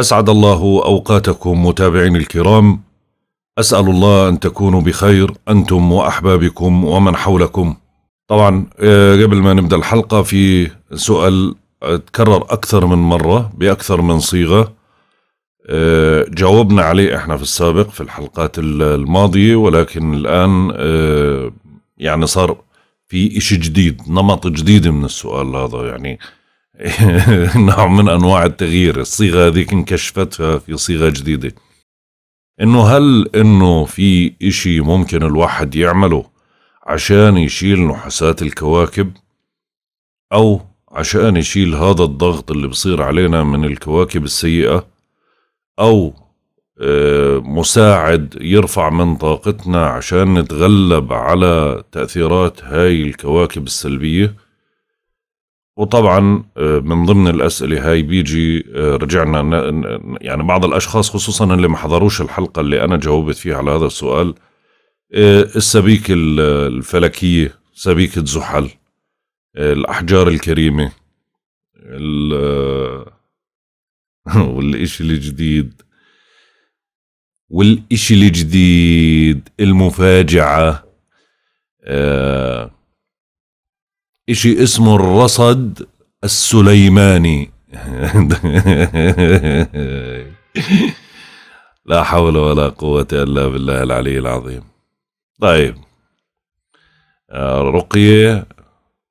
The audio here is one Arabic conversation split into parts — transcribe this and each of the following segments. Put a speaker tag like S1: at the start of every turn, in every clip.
S1: أسعد الله أوقاتكم متابعين الكرام أسأل الله أن تكونوا بخير أنتم وأحبابكم ومن حولكم طبعا آه، قبل ما نبدأ الحلقة في سؤال تكرر أكثر من مرة بأكثر من صيغة آه، جاوبنا عليه احنا في السابق في الحلقات الماضية ولكن الآن آه، يعني صار في إشي جديد نمط جديد من السؤال هذا يعني نوع من انواع التغيير الصيغه هذيك انكشفتها في صيغه جديده انه هل انه في اشي ممكن الواحد يعمله عشان يشيل نحاسات الكواكب او عشان يشيل هذا الضغط اللي بصير علينا من الكواكب السيئه او آه، مساعد يرفع من طاقتنا عشان نتغلب على تاثيرات هاي الكواكب السلبيه وطبعا آه، من ضمن الاسئله هاي بيجي آه، رجعنا يعني بعض الاشخاص خصوصا اللي ما حضروش الحلقه اللي انا جاوبت فيها على هذا السؤال آه، السبيكه الفلكيه سبيكه زحل الاحجار الكريمه والإشي الجديد والإشي الجديد المفاجعة آه إشي اسمه الرصد السليماني لا حول ولا قوة إلا بالله العلي العظيم طيب آه، رقية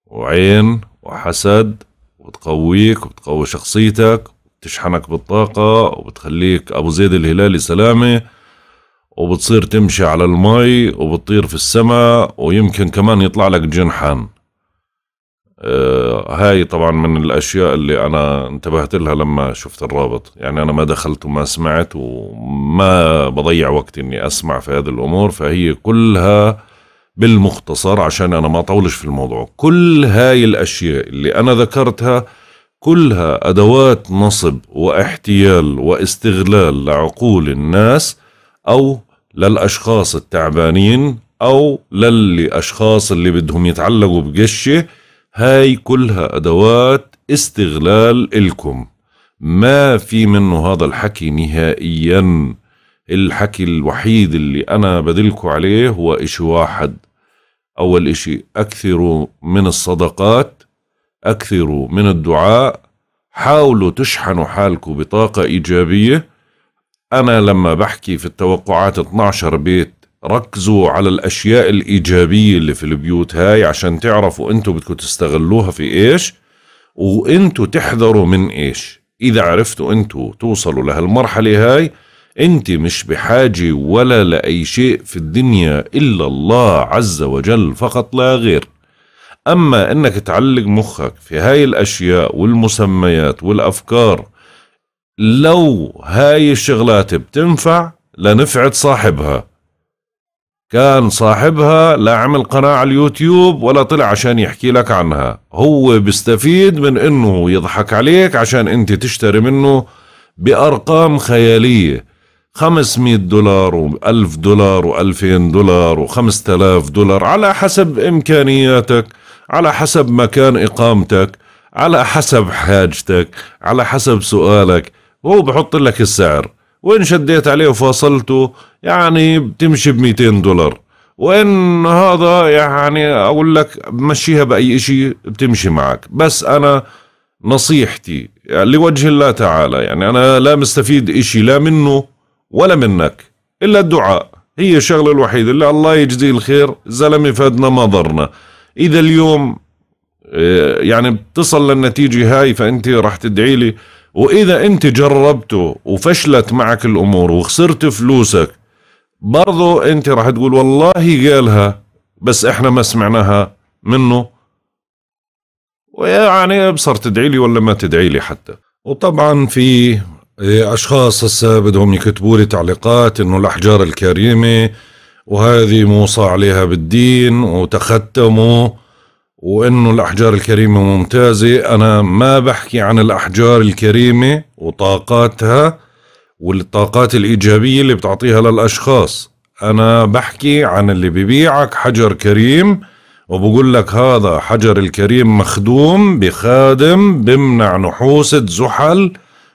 S1: وعين وحسد وتقويك وتقوي شخصيتك وتشحنك بالطاقة وبتخليك أبو زيد الهلالي سلامة وبتصير تمشي على المي وبتطير في السماء ويمكن كمان يطلع لك جنحان آه، هاي طبعا من الاشياء اللي انا انتبهت لها لما شفت الرابط يعني انا ما دخلت وما سمعت وما بضيع وقت اني اسمع في هذه الامور فهي كلها بالمختصر عشان انا ما اطولش في الموضوع كل هاي الاشياء اللي انا ذكرتها كلها ادوات نصب واحتيال واستغلال لعقول الناس او للاشخاص التعبانين او للاشخاص اللي بدهم يتعلقوا بقشه هاي كلها أدوات استغلال إلكم ما في منه هذا الحكي نهائيا الحكي الوحيد اللي أنا بدلكو عليه هو إشي واحد أول إشي أكثروا من الصدقات أكثروا من الدعاء حاولوا تشحنوا حالكم بطاقة إيجابية أنا لما بحكي في التوقعات 12 بيت ركزوا على الأشياء الإيجابية اللي في البيوت هاي عشان تعرفوا انتم بدكم تستغلوها في إيش وانتم تحذروا من إيش إذا عرفتوا انتم توصلوا لهالمرحلة هاي أنت مش بحاجة ولا لأي شيء في الدنيا إلا الله عز وجل فقط لا غير أما أنك تعلق مخك في هاي الأشياء والمسميات والأفكار لو هاي الشغلات بتنفع لنفعت صاحبها كان صاحبها لا عمل قناة على اليوتيوب ولا طلع عشان يحكي لك عنها هو بيستفيد من انه يضحك عليك عشان انت تشتري منه بأرقام خيالية 500 دولار و1000 دولار و2000 دولار و5000 دولار على حسب إمكانياتك على حسب مكان إقامتك على حسب حاجتك على حسب سؤالك هو بحط لك السعر وإن شديت عليه وفاصلته يعني بتمشي ب 200 دولار وإن هذا يعني أقول لك مشيها بأي شيء بتمشي معك بس أنا نصيحتي يعني لوجه الله تعالى يعني أنا لا مستفيد إشي لا منه ولا منك إلا الدعاء هي الشغلة الوحيدة اللي الله يجزيه الخير زلمة فادنا ما ضرنا إذا اليوم آه، يعني بتصل للنتيجة هاي فأنت راح تدعي لي واذا انت جربته وفشلت معك الامور وخسرت فلوسك برضه انت راح تقول والله قالها بس احنا ما سمعناها منه ويعني ابصر تدعي لي ولا ما تدعي لي حتى وطبعا في اشخاص هسه بدهم يكتبوا لي تعليقات انه الاحجار الكريمه وهذه موصى عليها بالدين وتختموا وانه الاحجار الكريمه ممتازه انا ما بحكي عن الاحجار الكريمه وطاقاتها والطاقات الايجابيه اللي بتعطيها للاشخاص انا بحكي عن اللي ببيعك حجر كريم وبقول لك هذا حجر الكريم مخدوم بخادم بمنع نحوسة زحل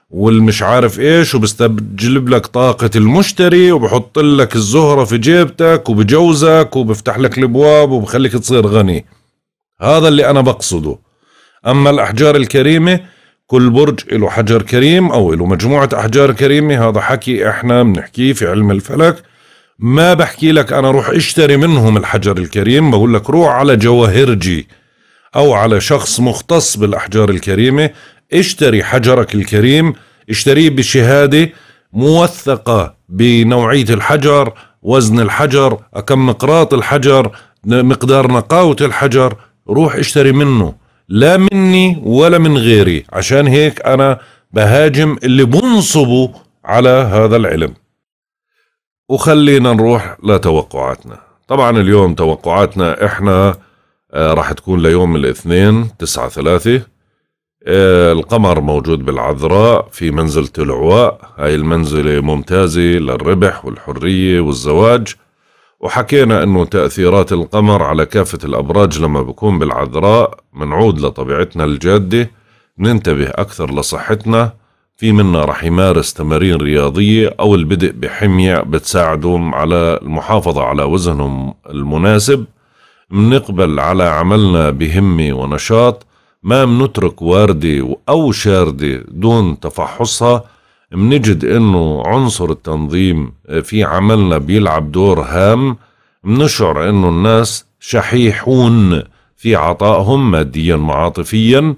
S1: والمش عارف ايش وبستجلب لك طاقة المشتري وبحط لك الزهرة في جيبتك وبجوزك وبفتح لك الابواب وبخليك تصير غني هذا اللي أنا بقصده أما الأحجار الكريمة كل برج له حجر كريم أو له مجموعة أحجار كريمة هذا حكي إحنا بنحكيه في علم الفلك ما بحكي لك أنا روح اشتري منهم الحجر الكريم بقول لك روح على جواهرجي أو على شخص مختص بالأحجار الكريمة اشتري حجرك الكريم اشتريه بشهادة موثقة بنوعية الحجر وزن الحجر كم مقراط الحجر مقدار نقاوة الحجر روح اشتري منه لا مني ولا من غيري عشان هيك أنا بهاجم اللي بنصبوا على هذا العلم وخلينا نروح لتوقعاتنا طبعا اليوم توقعاتنا احنا آه راح تكون ليوم الاثنين 9 3 آه القمر موجود بالعذراء في منزلة العواء هاي المنزلة ممتازة للربح والحرية والزواج وحكينا انه تأثيرات القمر على كافة الابراج لما بكون بالعذراء منعود لطبيعتنا الجادة ننتبه اكثر لصحتنا في منا رح يمارس تمارين رياضية او البدء بحمية بتساعدهم على المحافظة على وزنهم المناسب منقبل على عملنا بهمة ونشاط ما منترك واردة أو شاردة دون تفحصها بنجد انه عنصر التنظيم آه، في عملنا بيلعب دور هام بنشعر انه الناس شحيحون في عطائهم ماديا وعاطفيا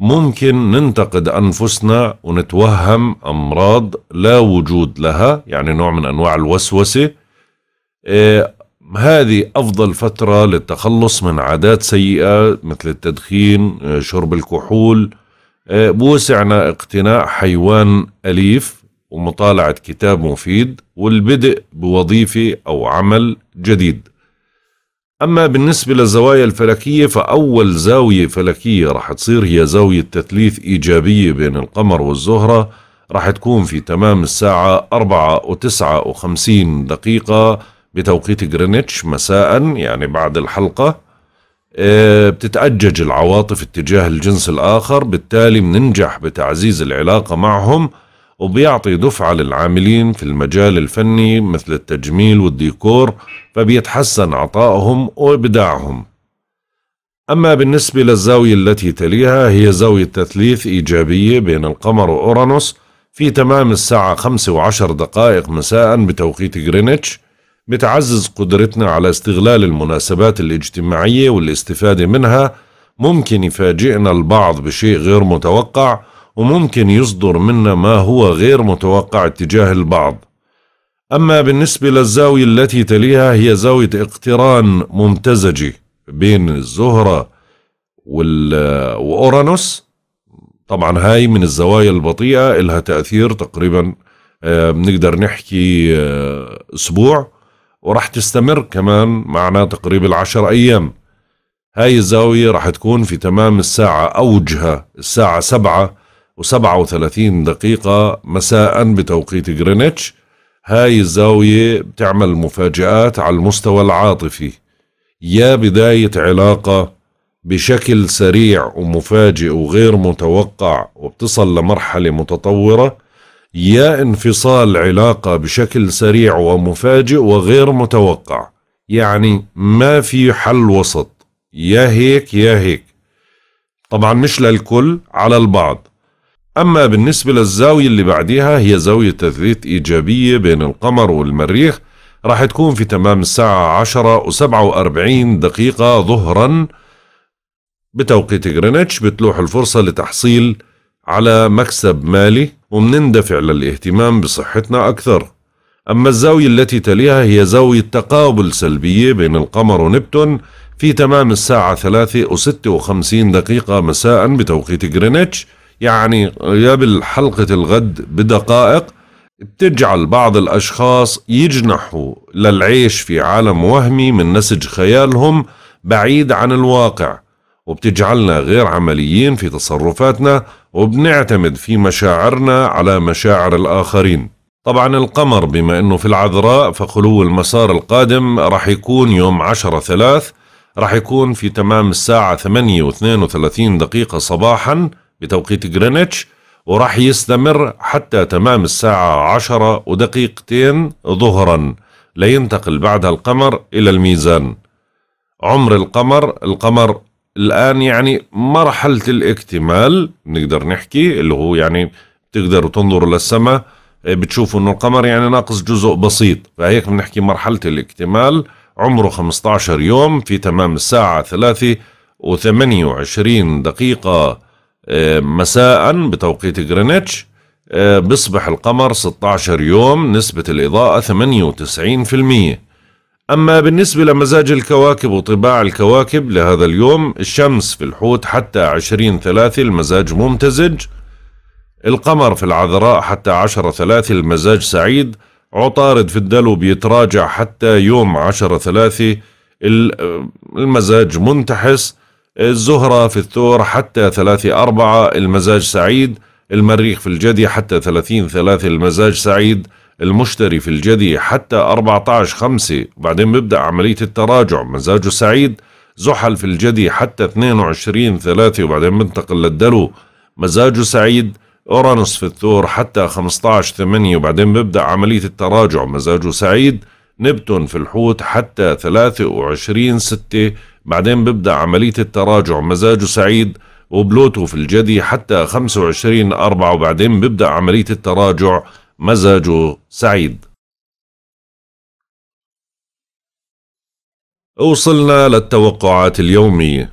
S1: ممكن ننتقد انفسنا ونتوهم امراض لا وجود لها يعني نوع من انواع الوسوسه إيه هذه افضل فتره للتخلص من عادات سيئه مثل التدخين آه، شرب الكحول بوسعنا آه، اقتناء حيوان أليف ومطالعة كتاب مفيد والبدء بوظيفة أو عمل جديد أما بالنسبة للزوايا الفلكية فأول زاوية فلكية رح تصير هي زاوية تثليث إيجابية بين القمر والزهرة رح تكون في تمام الساعة 4 و59 دقيقة بتوقيت غرينتش مساء يعني بعد الحلقة آه، بتتأجج العواطف اتجاه الجنس الآخر بالتالي بننجح بتعزيز العلاقة معهم وبيعطي دفعة للعاملين في المجال الفني مثل التجميل والديكور فبيتحسن عطائهم وإبداعهم أما بالنسبة للزاوية التي تليها هي زاوية تثليث إيجابية بين القمر وأورانوس في تمام الساعة 5 و10 دقائق مساء بتوقيت غرينتش بتعزز قدرتنا على استغلال المناسبات الاجتماعية والاستفادة منها ممكن يفاجئنا البعض بشيء غير متوقع وممكن يصدر منا ما هو غير متوقع اتجاه البعض أما بالنسبة للزاوية التي تليها هي زاوية اقتران ممتزجة بين الزهرة وأورانوس طبعا هاي من الزوايا البطيئة لها تأثير تقريبا آه، بنقدر نحكي آه، أسبوع وراح تستمر كمان معنا تقريب العشر أيام هاي الزاوية راح تكون في تمام الساعة أوجها الساعة سبعة وسبعة وثلاثين دقيقة مساء بتوقيت غرينتش هاي الزاوية بتعمل مفاجآت على المستوى العاطفي يا بداية علاقة بشكل سريع ومفاجئ وغير متوقع وبتصل لمرحلة متطورة يا انفصال علاقة بشكل سريع ومفاجئ وغير متوقع يعني ما في حل وسط يا هيك يا هيك طبعا مش للكل على البعض أما بالنسبة للزاوية اللي بعديها هي زاوية تثبيت إيجابية بين القمر والمريخ راح تكون في تمام الساعة عشرة وسبعة وأربعين دقيقة ظهرا بتوقيت غرينتش بتلوح الفرصة لتحصيل على مكسب مالي ومنندفع للاهتمام بصحتنا أكثر أما الزاوية التي تليها هي زاوية تقابل سلبية بين القمر ونبتون في تمام الساعة ثلاثة وستة وخمسين دقيقة مساء بتوقيت غرينتش يعني قبل حلقة الغد بدقائق بتجعل بعض الأشخاص يجنحوا للعيش في عالم وهمي من نسج خيالهم بعيد عن الواقع وبتجعلنا غير عمليين في تصرفاتنا وبنعتمد في مشاعرنا على مشاعر الآخرين طبعا القمر بما أنه في العذراء فخلو المسار القادم راح يكون يوم 10 ثلاث راح يكون في تمام الساعة ثمانية واثنين وثلاثين دقيقة صباحا بتوقيت غرينتش وراح يستمر حتى تمام الساعة عشرة ودقيقتين ظهرا لينتقل بعدها القمر إلى الميزان عمر القمر القمر الآن يعني مرحلة الاكتمال نقدر نحكي اللي هو يعني بتقدروا تنظروا للسماء إيه، بتشوفوا انه القمر يعني ناقص جزء بسيط فهيك بنحكي مرحلة الاكتمال عمره 15 يوم في تمام الساعة 3 و28 دقيقة إيه، مساء بتوقيت جرينتش إيه، بيصبح القمر 16 يوم نسبة الإضاءة 98% أما بالنسبة لمزاج الكواكب وطباع الكواكب لهذا اليوم الشمس في الحوت حتى عشرين ثلاثة المزاج ممتزج القمر في العذراء حتى عشرة ثلاثة المزاج سعيد عطارد في الدلو بيتراجع حتى يوم عشرة ثلاثة المزاج منتحس الزهرة في الثور حتى ثلاثة أربعة المزاج سعيد المريخ في الجدي حتى ثلاثين ثلاثة المزاج سعيد المشتري في الجدي حتى 14 5 وبعدين بيبدأ عملية التراجع مزاجه سعيد زحل في الجدي حتى 22 3 وبعدين بنتقل للدلو مزاجه سعيد أورانوس في الثور حتى 15 8 وبعدين بيبدأ عملية التراجع مزاجه سعيد نبتون في الحوت حتى 23 6 بعدين بيبدأ عملية التراجع مزاجه سعيد وبلوتو في الجدي حتى 25 4 وبعدين بيبدأ عملية التراجع مزاجه سعيد
S2: وصلنا للتوقعات اليومية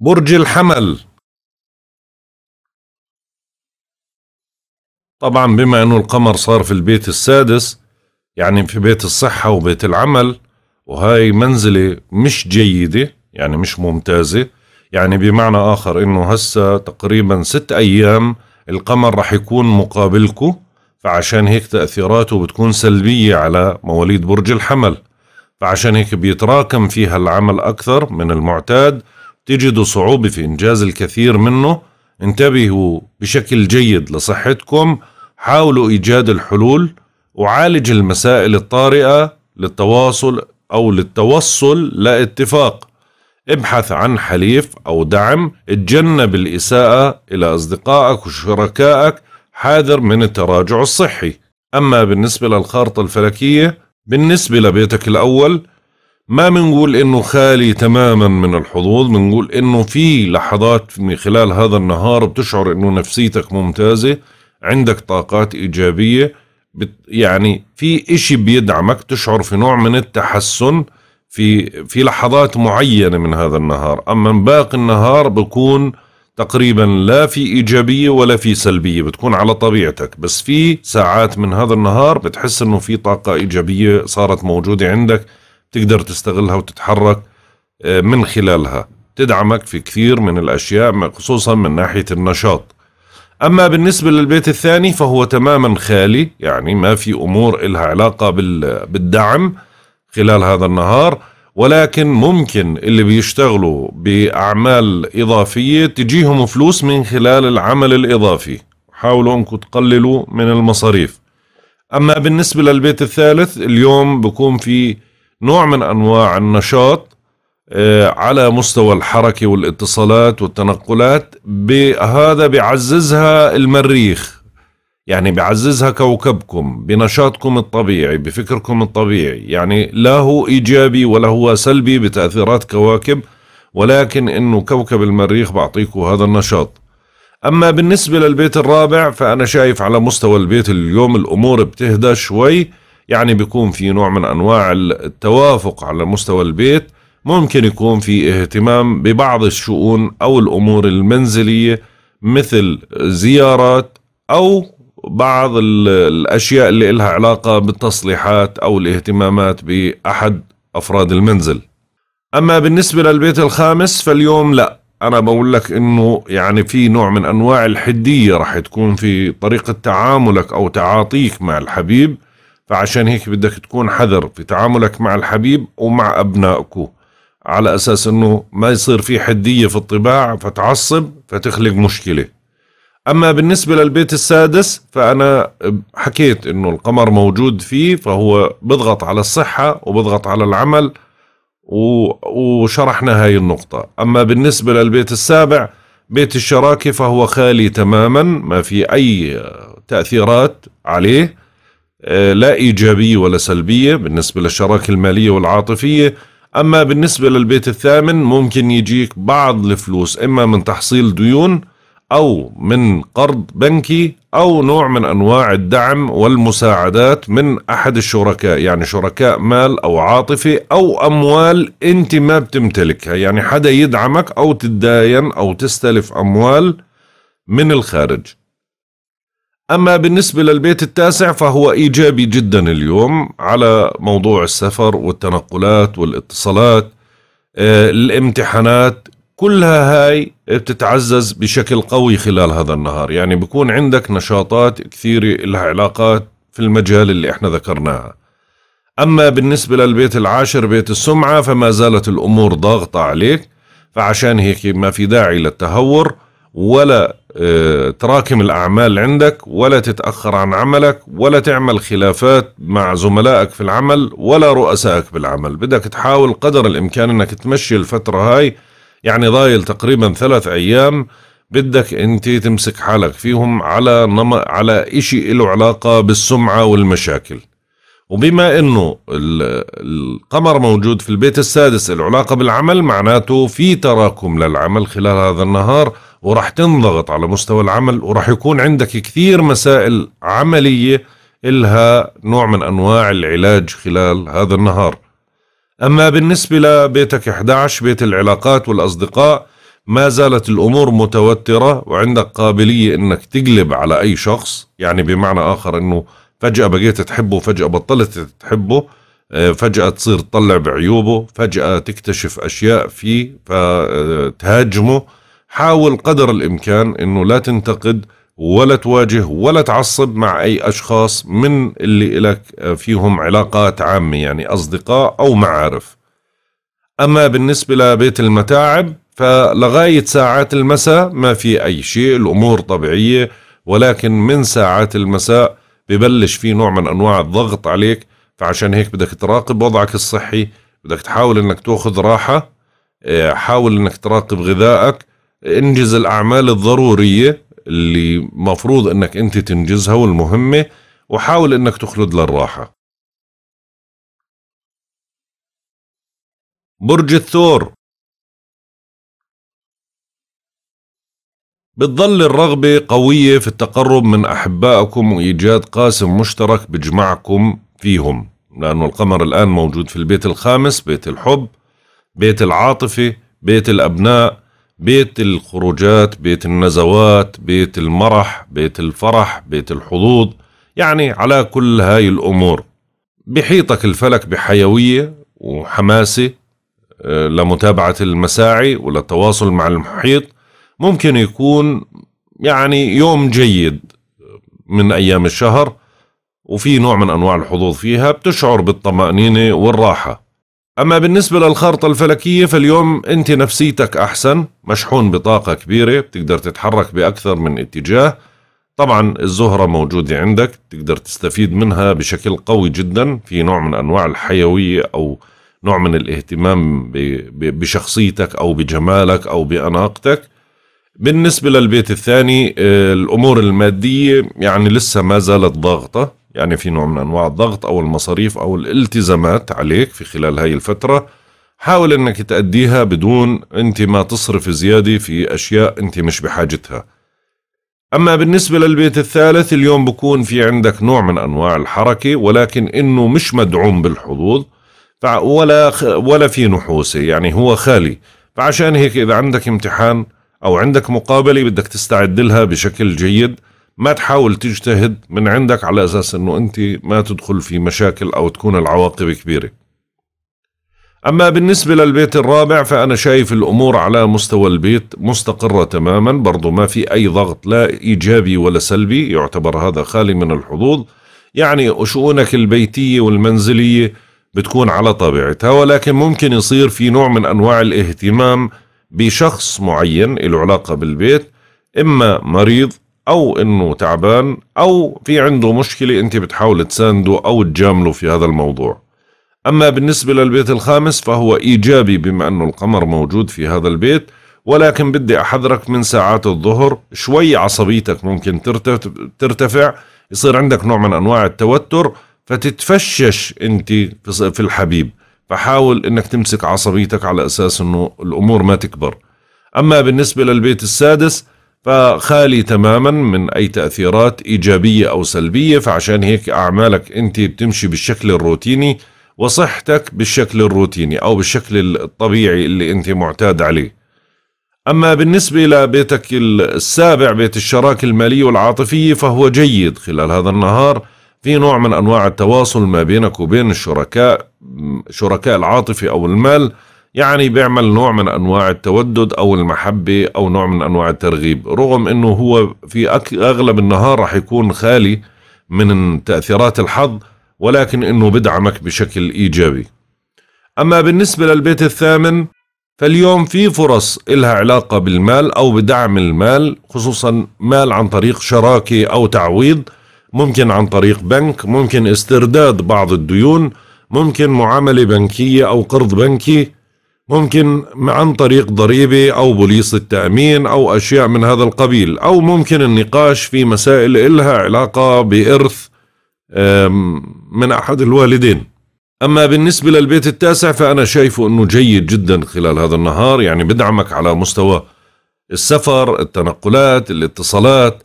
S2: برج الحمل
S1: طبعا بما انه القمر صار في البيت السادس يعني في بيت الصحة وبيت العمل وهاي منزلة مش جيدة يعني مش ممتازة يعني بمعنى آخر إنه هسه تقريبا ست أيام القمر رح يكون مقابلكو فعشان هيك تأثيراته بتكون سلبية على مواليد برج الحمل فعشان هيك بيتراكم فيها العمل أكثر من المعتاد تجدوا صعوبة في إنجاز الكثير منه انتبهوا بشكل جيد لصحتكم حاولوا إيجاد الحلول وعالج المسائل الطارئة للتواصل أو للتوصل لاتفاق ابحث عن حليف أو دعم اتجنب الإساءة إلى أصدقائك وشركائك حاذر من التراجع الصحي أما بالنسبة للخارطة الفلكية بالنسبة لبيتك الأول ما بنقول إنه خالي تماما من الحظوظ بنقول إنه في لحظات من خلال هذا النهار بتشعر إنه نفسيتك ممتازة عندك طاقات إيجابية يعني في إشي بيدعمك تشعر في نوع من التحسن في في لحظات معينه من هذا النهار اما باقي النهار بكون تقريبا لا في ايجابيه ولا في سلبيه بتكون على طبيعتك بس في ساعات من هذا النهار بتحس انه في طاقه ايجابيه صارت موجوده عندك تقدر تستغلها وتتحرك آه، من خلالها تدعمك في كثير من الاشياء خصوصا من ناحيه النشاط اما بالنسبه للبيت الثاني فهو تماما خالي يعني ما في امور لها علاقه بالدعم خلال هذا النهار ولكن ممكن اللي بيشتغلوا بأعمال إضافية تجيهم فلوس من خلال العمل الإضافي حاولوا أنكم تقللوا من المصاريف أما بالنسبة للبيت الثالث اليوم بكون في نوع من أنواع النشاط آه، على مستوى الحركة والاتصالات والتنقلات بهذا بيعززها المريخ يعني بعززها كوكبكم بنشاطكم الطبيعي بفكركم الطبيعي يعني لا هو إيجابي ولا هو سلبي بتأثيرات كواكب ولكن إنه كوكب المريخ بعطيكم هذا النشاط أما بالنسبة للبيت الرابع فأنا شايف على مستوى البيت اليوم الأمور بتهدى شوي يعني بيكون في نوع من أنواع التوافق على مستوى البيت ممكن يكون في اهتمام ببعض الشؤون أو الأمور المنزلية مثل زيارات أو بعض الأشياء اللي إلها علاقة بالتصليحات أو الاهتمامات بأحد أفراد المنزل أما بالنسبة للبيت الخامس فاليوم لا أنا بقول لك إنه يعني في نوع من أنواع الحدية رح تكون في طريقة تعاملك أو تعاطيك مع الحبيب فعشان هيك بدك تكون حذر في تعاملك مع الحبيب ومع أبنائكو على أساس إنه ما يصير في حدية في الطباع فتعصب فتخلق مشكلة أما بالنسبة للبيت السادس فأنا حكيت أنه القمر موجود فيه فهو بضغط على الصحة وبضغط على العمل وشرحنا هاي النقطة أما بالنسبة للبيت السابع بيت الشراكة فهو خالي تماما ما في أي تأثيرات عليه آه، لا إيجابية ولا سلبية بالنسبة للشراكة المالية والعاطفية أما بالنسبة للبيت الثامن ممكن يجيك بعض الفلوس إما من تحصيل ديون أو من قرض بنكي أو نوع من أنواع الدعم والمساعدات من أحد الشركاء يعني شركاء مال أو عاطفة أو أموال أنت ما بتمتلكها يعني حدا يدعمك أو تداين أو تستلف أموال من الخارج أما بالنسبة للبيت التاسع فهو إيجابي جدا اليوم على موضوع السفر والتنقلات والاتصالات آه، الامتحانات كلها هاي بتتعزز بشكل قوي خلال هذا النهار يعني بكون عندك نشاطات كثيرة لها علاقات في المجال اللي احنا ذكرناها أما بالنسبة للبيت العاشر بيت السمعة فما زالت الأمور ضاغطة عليك فعشان هيك ما في داعي للتهور ولا آه، تراكم الأعمال عندك ولا تتأخر عن عملك ولا تعمل خلافات مع زملائك في العمل ولا رؤسائك بالعمل بدك تحاول قدر الإمكان أنك تمشي الفترة هاي يعني ضايل تقريبا ثلاث أيام بدك أنت تمسك حالك فيهم على نم... على إشي له علاقة بالسمعة والمشاكل وبما أنه القمر موجود في البيت السادس العلاقة بالعمل معناته في تراكم للعمل خلال هذا النهار وراح تنضغط على مستوى العمل وراح يكون عندك كثير مسائل عملية إلها نوع من أنواع العلاج خلال هذا النهار أما بالنسبة لبيتك 11 بيت العلاقات والأصدقاء ما زالت الأمور متوترة وعندك قابلية أنك تقلب على أي شخص يعني بمعنى آخر أنه فجأة بقيت تحبه فجأة بطلت تحبه آه، فجأة تصير تطلع بعيوبه فجأة تكتشف أشياء فيه فتهاجمه حاول قدر الإمكان أنه لا تنتقد ولا تواجه ولا تعصب مع أي أشخاص من اللي إلك آه، فيهم علاقات عامة يعني أصدقاء أو معارف أما بالنسبة لبيت المتاعب فلغاية ساعات المساء ما في أي شيء الأمور طبيعية ولكن من ساعات المساء ببلش في نوع من أنواع الضغط عليك فعشان هيك بدك تراقب وضعك الصحي بدك تحاول أنك تأخذ راحة آه، حاول أنك تراقب غذائك انجز الأعمال الضرورية اللي مفروض انك انت
S2: تنجزها والمهمة وحاول انك تخلد للراحة برج الثور بتظل الرغبة قوية في التقرب من
S1: أحبائكم وإيجاد قاسم مشترك بجمعكم فيهم لأنه القمر الآن موجود في البيت الخامس بيت الحب بيت العاطفة بيت الأبناء بيت الخروجات بيت النزوات بيت المرح بيت الفرح بيت الحظوظ يعني على كل هاي الأمور بحيطك الفلك بحيوية وحماسة آه، لمتابعة المساعي وللتواصل مع المحيط ممكن يكون يعني يوم جيد من أيام الشهر وفي نوع من أنواع الحظوظ فيها بتشعر بالطمأنينة والراحة أما بالنسبة للخارطة الفلكية فاليوم أنت نفسيتك أحسن مشحون بطاقة كبيرة بتقدر تتحرك بأكثر من اتجاه طبعا الزهرة موجودة عندك تقدر تستفيد منها بشكل قوي جدا في نوع من أنواع الحيوية أو نوع من الاهتمام بشخصيتك أو بجمالك أو بأناقتك بالنسبة للبيت الثاني آه، الأمور المادية يعني لسه ما زالت ضاغطة يعني في نوع من أنواع الضغط أو المصاريف أو الالتزامات عليك في خلال هاي الفترة حاول أنك تأديها بدون أنت ما تصرف زيادة في أشياء أنت مش بحاجتها أما بالنسبة للبيت الثالث اليوم بكون في عندك نوع من أنواع الحركة ولكن إنه مش مدعوم بالحظوظ ولا ولا في نحوسه يعني هو خالي فعشان هيك إذا عندك امتحان أو عندك مقابلة بدك تستعد لها بشكل جيد ما تحاول تجتهد من عندك على أساس أنه أنت ما تدخل في مشاكل أو تكون العواقب كبيرة أما بالنسبة للبيت الرابع فأنا شايف الأمور على مستوى البيت مستقرة تماما برضو ما في أي ضغط لا إيجابي ولا سلبي يعتبر هذا خالي من الحظوظ يعني شؤونك البيتية والمنزلية بتكون على طبيعتها ولكن ممكن يصير في نوع من أنواع الاهتمام بشخص معين له علاقة بالبيت إما مريض او انه تعبان او في عنده مشكله انت بتحاول تسانده او تجامله في هذا الموضوع اما بالنسبه للبيت الخامس فهو ايجابي بما انه القمر موجود في هذا البيت ولكن بدي احذرك من ساعات الظهر شوي عصبيتك ممكن ترتفع يصير عندك نوع من انواع التوتر فتتفشش انت في الحبيب فحاول انك تمسك عصبيتك على اساس انه الامور ما تكبر اما بالنسبه للبيت السادس فخالي تماما من اي تاثيرات ايجابيه او سلبيه فعشان هيك اعمالك انت بتمشي بالشكل الروتيني وصحتك بالشكل الروتيني او بالشكل الطبيعي اللي انت معتاد عليه. اما بالنسبه لبيتك السابع بيت الشراكه الماليه والعاطفيه فهو جيد خلال هذا النهار في نوع من انواع التواصل ما بينك وبين الشركاء شركاء العاطفه او المال يعني بيعمل نوع من انواع التودد او المحبه او نوع من انواع الترغيب رغم انه هو في اغلب النهار راح يكون خالي من تاثيرات الحظ ولكن انه بدعمك بشكل ايجابي اما بالنسبه للبيت الثامن فاليوم في فرص إلها علاقة بالمال أو بدعم المال خصوصا مال عن طريق شراكة أو تعويض ممكن عن طريق بنك ممكن استرداد بعض الديون ممكن معاملة بنكية أو قرض بنكي ممكن عن طريق ضريبة أو بوليس التأمين أو أشياء من هذا القبيل أو ممكن النقاش في مسائل إلها علاقة بإرث من أحد الوالدين أما بالنسبة للبيت التاسع فأنا شايفه أنه جيد جدا خلال هذا النهار يعني بدعمك على مستوى السفر التنقلات الاتصالات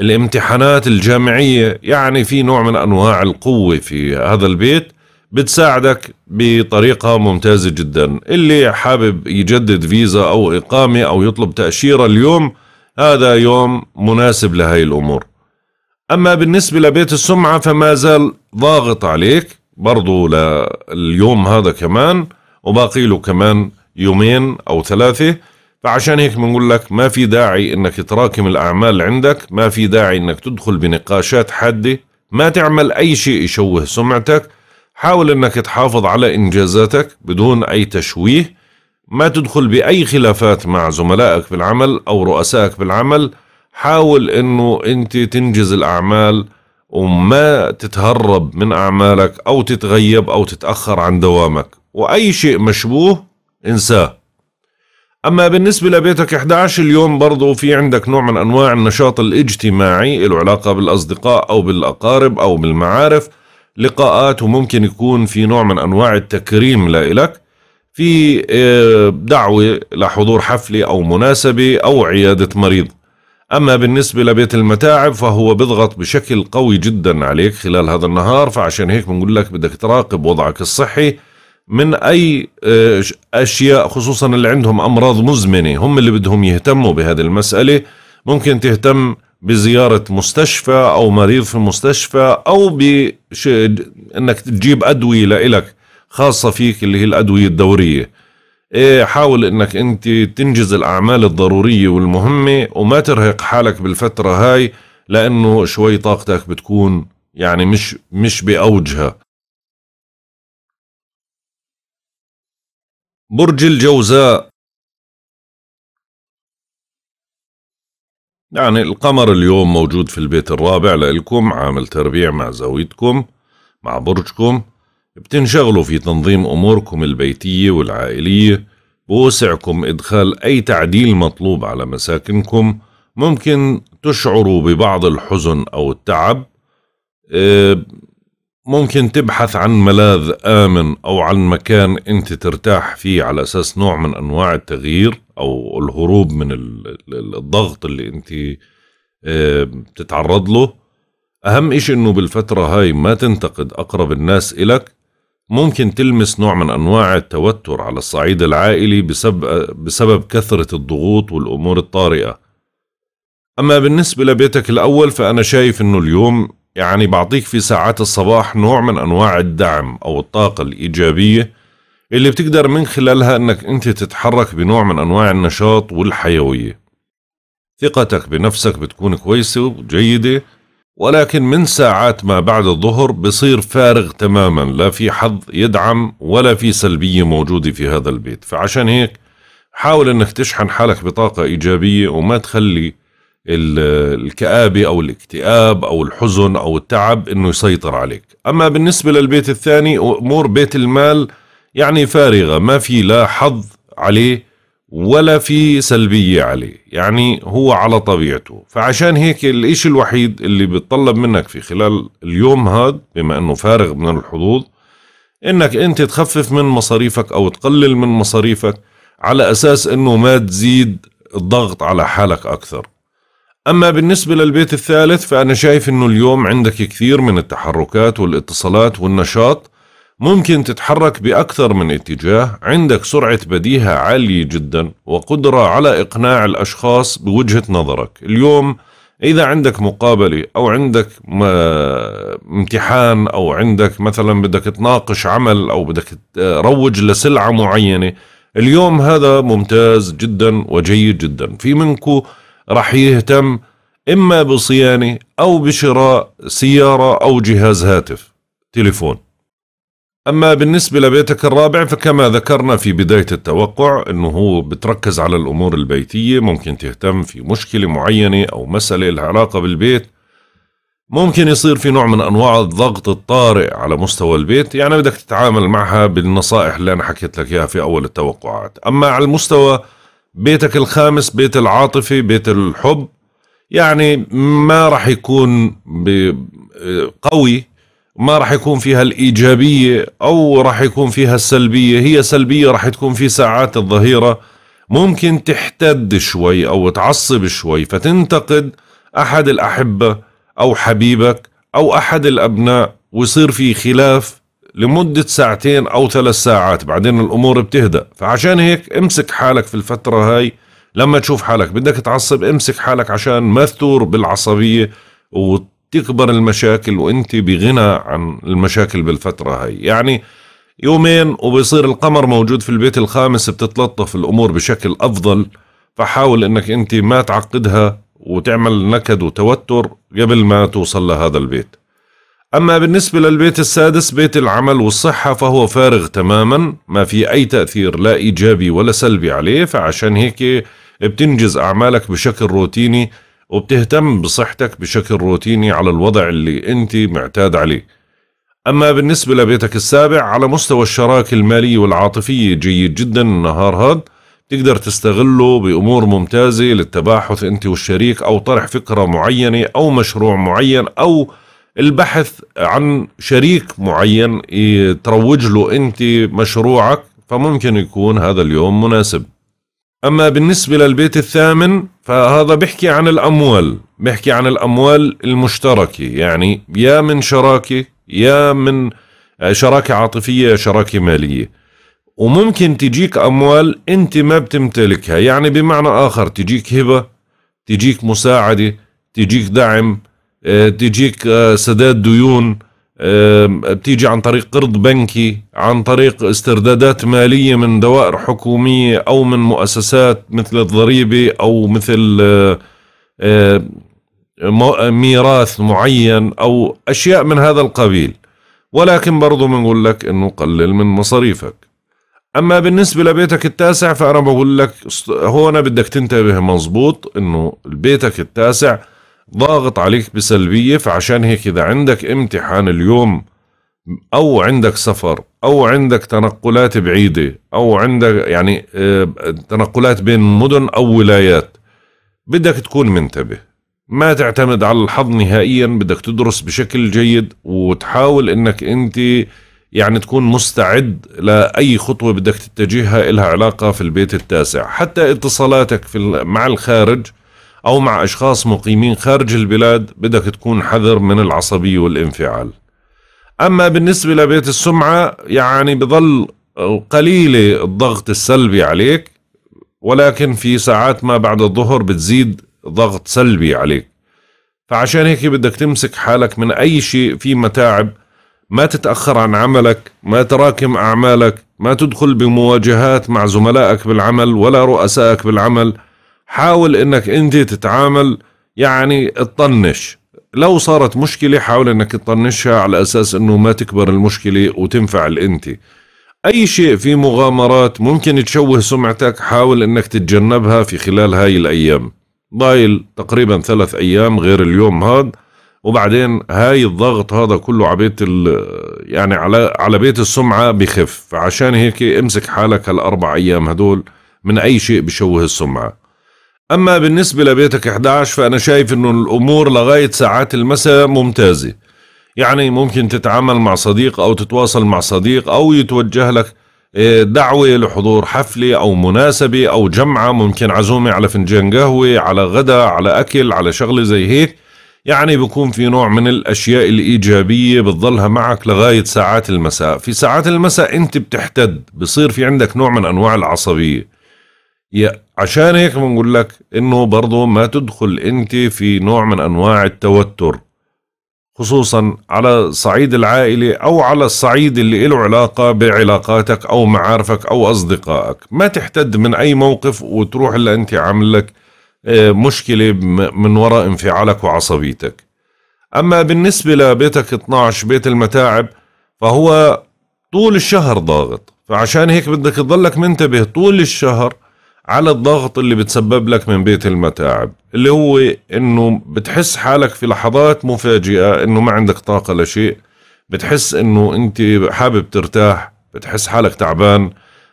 S1: الامتحانات الجامعية يعني في نوع من أنواع القوة في هذا البيت بتساعدك بطريقة ممتازة جدا اللي حابب يجدد فيزا أو إقامة أو يطلب تأشيرة اليوم هذا يوم مناسب لهي الأمور أما بالنسبة لبيت السمعة فما زال ضاغط عليك برضو لليوم هذا كمان وباقي له كمان يومين أو ثلاثة فعشان هيك بنقول لك ما في داعي انك تراكم الاعمال عندك ما في داعي انك تدخل بنقاشات حاده ما تعمل اي شيء يشوه سمعتك حاول انك تحافظ على انجازاتك بدون اي تشويه ما تدخل باي خلافات مع زملائك بالعمل او رؤسائك بالعمل حاول انه انت تنجز الاعمال وما تتهرب من اعمالك او تتغيب او تتاخر عن دوامك واي شيء مشبوه انساه اما بالنسبه لبيتك 11 اليوم برضه في عندك نوع من انواع النشاط الاجتماعي له علاقه بالاصدقاء او بالاقارب او بالمعارف لقاءات وممكن يكون في نوع من انواع التكريم لإلك في آه، دعوة لحضور حفلة أو مناسبة أو عيادة مريض أما بالنسبة لبيت المتاعب فهو بيضغط بشكل قوي جدا عليك خلال هذا النهار فعشان هيك بنقول لك بدك تراقب وضعك الصحي من أي آه، أشياء خصوصا اللي عندهم أمراض مزمنة هم اللي بدهم يهتموا بهذه المسألة ممكن تهتم بزيارة مستشفى أو مريض في مستشفى أو أنك تجيب أدوية لإلك خاصة فيك اللي هي الأدوية الدورية إيه، حاول أنك أنت تنجز الأعمال الضرورية والمهمة وما ترهق حالك بالفترة هاي لأنه شوي
S2: طاقتك بتكون يعني مش مش بأوجها برج الجوزاء يعني القمر اليوم موجود في البيت الرابع
S1: لإلكم عامل تربيع مع زاويتكم مع برجكم بتنشغلوا في تنظيم أموركم البيتية والعائلية بوسعكم إدخال أي تعديل مطلوب على مساكنكم ممكن تشعروا ببعض الحزن أو التعب آه، ممكن تبحث عن ملاذ آمن أو عن مكان أنت ترتاح فيه على أساس نوع من أنواع التغيير أو الهروب من الضغط اللي أنت آه، بتتعرض له أهم إشي أنه بالفترة هاي ما تنتقد أقرب الناس إلك ممكن تلمس نوع من أنواع التوتر على الصعيد العائلي بسبب, بسبب كثرة الضغوط والأمور الطارئة أما بالنسبة لبيتك الأول فأنا شايف أنه اليوم يعني بعطيك في ساعات الصباح نوع من أنواع الدعم أو الطاقة الإيجابية اللي بتقدر من خلالها أنك أنت تتحرك بنوع من أنواع النشاط والحيوية ثقتك بنفسك بتكون كويسة وجيدة ولكن من ساعات ما بعد الظهر بصير فارغ تماما لا في حظ يدعم ولا في سلبية موجودة في هذا البيت فعشان هيك حاول انك تشحن حالك بطاقة ايجابية وما تخلي الكآبة أو الاكتئاب أو الحزن أو التعب إنه يسيطر عليك أما بالنسبة للبيت الثاني أمور بيت المال يعني فارغة ما في لا حظ عليه ولا في سلبية عليه يعني هو على طبيعته فعشان هيك الإشي الوحيد اللي بتطلب منك في خلال اليوم هاد بما أنه فارغ من الحظوظ انك انت تخفف من مصاريفك او تقلل من مصاريفك على اساس انه ما تزيد الضغط على حالك اكثر أما بالنسبة للبيت الثالث فأنا شايف أنه اليوم عندك كثير من التحركات والاتصالات والنشاط ممكن تتحرك بأكثر من اتجاه عندك سرعة بديهة عالية جدا وقدرة على إقناع الأشخاص بوجهة نظرك اليوم إذا عندك مقابلة أو عندك امتحان أو عندك مثلا بدك تناقش عمل أو بدك تروج لسلعة معينة اليوم هذا ممتاز جدا وجيد جدا في منكم راح يهتم إما بصيانة أو بشراء سيارة أو جهاز هاتف تليفون أما بالنسبة لبيتك الرابع فكما ذكرنا في بداية التوقع أنه هو بتركز على الأمور البيتية ممكن تهتم في مشكلة معينة أو مسألة لها علاقة بالبيت ممكن يصير في نوع من أنواع الضغط الطارئ على مستوى البيت يعني بدك تتعامل معها بالنصائح اللي أنا حكيت لك إياها في أول التوقعات أما على المستوى بيتك الخامس بيت العاطفة بيت الحب يعني ما راح يكون قوي ما راح يكون فيها الإيجابية أو راح يكون فيها السلبية هي سلبية راح تكون في ساعات الظهيرة ممكن تحتد شوي أو تعصب شوي فتنتقد أحد الأحبة أو حبيبك أو أحد الأبناء ويصير في خلاف لمدة ساعتين أو ثلاث ساعات بعدين الأمور بتهدأ فعشان هيك امسك حالك في الفترة هاي لما تشوف حالك بدك تعصب امسك حالك عشان ما تثور بالعصبية وتكبر المشاكل وانت بغنى عن المشاكل بالفترة هاي يعني يومين وبيصير القمر موجود في البيت الخامس بتتلطف الأمور بشكل أفضل فحاول انك انت ما تعقدها وتعمل نكد وتوتر قبل ما توصل لهذا البيت أما بالنسبة للبيت السادس بيت العمل والصحة فهو فارغ تماما ما في أي تأثير لا إيجابي ولا سلبي عليه فعشان هيك بتنجز أعمالك بشكل روتيني وبتهتم بصحتك بشكل روتيني على الوضع اللي أنت معتاد عليه أما بالنسبة لبيتك السابع على مستوى الشراكة المالية والعاطفية جيد جدا النهار هذا تقدر تستغله بأمور ممتازة للتباحث أنت والشريك أو طرح فكرة معينة أو مشروع معين أو البحث عن شريك معين تروج له انت مشروعك فممكن يكون هذا اليوم مناسب اما بالنسبه للبيت الثامن فهذا بيحكي عن الاموال بيحكي عن الاموال المشتركه يعني يا من شراكه يا من شراكه عاطفيه يا شراكه ماليه وممكن تجيك اموال انت ما بتمتلكها يعني بمعنى اخر تجيك هبه تجيك مساعده تجيك دعم آه، تجيك آه، سداد ديون آه، بتيجي عن طريق قرض بنكي عن طريق استردادات مالية من دوائر حكومية أو من مؤسسات مثل الضريبة أو مثل ميراث معين أو أشياء من هذا القبيل ولكن برضو بنقول لك أنه قلل من مصاريفك أما بالنسبة لبيتك التاسع فأنا بقول لك هون بدك تنتبه مزبوط أنه بيتك التاسع ضاغط عليك بسلبية فعشان هيك إذا عندك امتحان اليوم أو عندك سفر أو عندك تنقلات بعيدة أو عندك يعني آه، تنقلات بين مدن أو ولايات بدك تكون منتبه ما تعتمد على الحظ نهائيا بدك تدرس بشكل جيد وتحاول انك انت يعني تكون مستعد لأي خطوة بدك تتجهها إلها علاقة في البيت التاسع حتى اتصالاتك في مع الخارج أو مع أشخاص مقيمين خارج البلاد بدك تكون حذر من العصبية والانفعال أما بالنسبة لبيت السمعة يعني بظل قليلة الضغط السلبي عليك ولكن في ساعات ما بعد الظهر بتزيد ضغط سلبي عليك فعشان هيك بدك تمسك حالك من أي شيء فيه متاعب ما تتأخر عن عملك ما تراكم أعمالك ما تدخل بمواجهات مع زملائك بالعمل ولا رؤسائك بالعمل حاول انك انت تتعامل يعني تطنش لو صارت مشكلة حاول انك تطنشها على اساس انه ما تكبر المشكلة وتنفع انت اي شيء في مغامرات ممكن تشوه سمعتك حاول انك تتجنبها في خلال هاي الايام ضايل تقريبا ثلاث ايام غير اليوم هذا وبعدين هاي الضغط هذا كله على بيت يعني على على بيت السمعه بخف فعشان هيك امسك حالك هالاربع ايام هدول من اي شيء بشوه السمعه أما بالنسبة لبيتك 11 فأنا شايف إنه الأمور لغاية ساعات المساء ممتازة يعني ممكن تتعامل مع صديق أو تتواصل مع صديق أو يتوجه لك آه، دعوة لحضور حفلة أو مناسبة أو جمعة ممكن عزومة على فنجان قهوة على غدا على أكل على شغلة زي هيك يعني بكون في نوع من الأشياء الإيجابية بتضلها معك لغاية ساعات المساء في ساعات المساء أنت بتحتد بصير في عندك نوع من أنواع العصبية عشان هيك بنقول لك انه برضه ما تدخل انت في نوع من انواع التوتر خصوصا على صعيد العائلة أو على الصعيد اللي له علاقة بعلاقاتك أو معارفك أو أصدقائك ما تحتد من أي موقف وتروح اللي أنت عامل لك آه، مشكلة من وراء انفعالك وعصبيتك أما بالنسبة لبيتك 12 بيت المتاعب فهو طول الشهر ضاغط فعشان هيك بدك تضلك منتبه طول الشهر على الضغط اللي بتسبب لك من بيت المتاعب اللي هو انه بتحس حالك في لحظات مفاجئة انه ما عندك طاقة لشيء بتحس انه انت حابب ترتاح بتحس حالك تعبان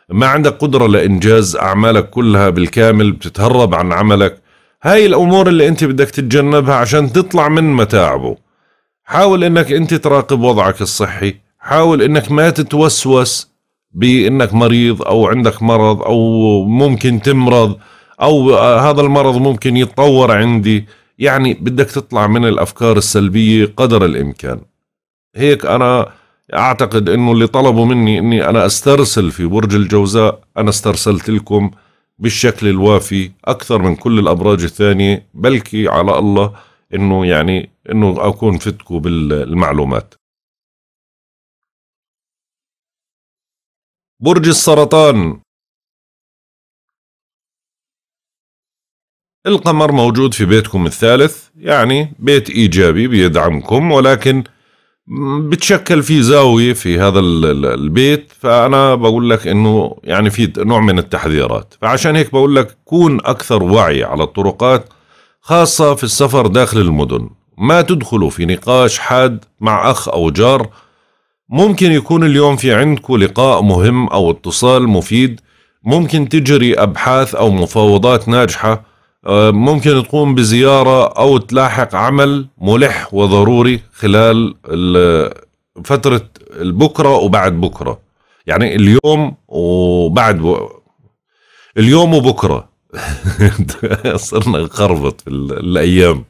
S1: ما عندك قدرة لإنجاز أعمالك كلها بالكامل بتتهرب عن عملك هاي الأمور اللي أنت بدك تتجنبها عشان تطلع من متاعبه حاول أنك أنت تراقب وضعك الصحي حاول أنك ما تتوسوس بانك مريض او عندك مرض او ممكن تمرض او آه، هذا المرض ممكن يتطور عندي يعني بدك تطلع من الافكار السلبيه قدر الامكان هيك انا اعتقد انه اللي طلبوا مني اني انا استرسل في برج الجوزاء انا استرسلت لكم بالشكل الوافي اكثر من كل الابراج الثانيه بلكي على الله انه يعني انه اكون فتكوا
S2: بالمعلومات برج السرطان
S1: القمر موجود في بيتكم الثالث يعني بيت إيجابي بيدعمكم ولكن بتشكل في زاوية في هذا البيت فأنا بقول لك أنه يعني في نوع من التحذيرات فعشان هيك بقول لك كون أكثر وعي على الطرقات خاصة في السفر داخل المدن ما تدخلوا في نقاش حاد مع أخ أو جار ممكن يكون اليوم في عندكم لقاء مهم أو اتصال مفيد ممكن تجري أبحاث أو مفاوضات ناجحة آه، ممكن تقوم بزيارة أو تلاحق عمل ملح وضروري خلال فترة البكرة وبعد بكرة يعني اليوم وبعد ب... اليوم وبكرة صرنا نخربط في الأيام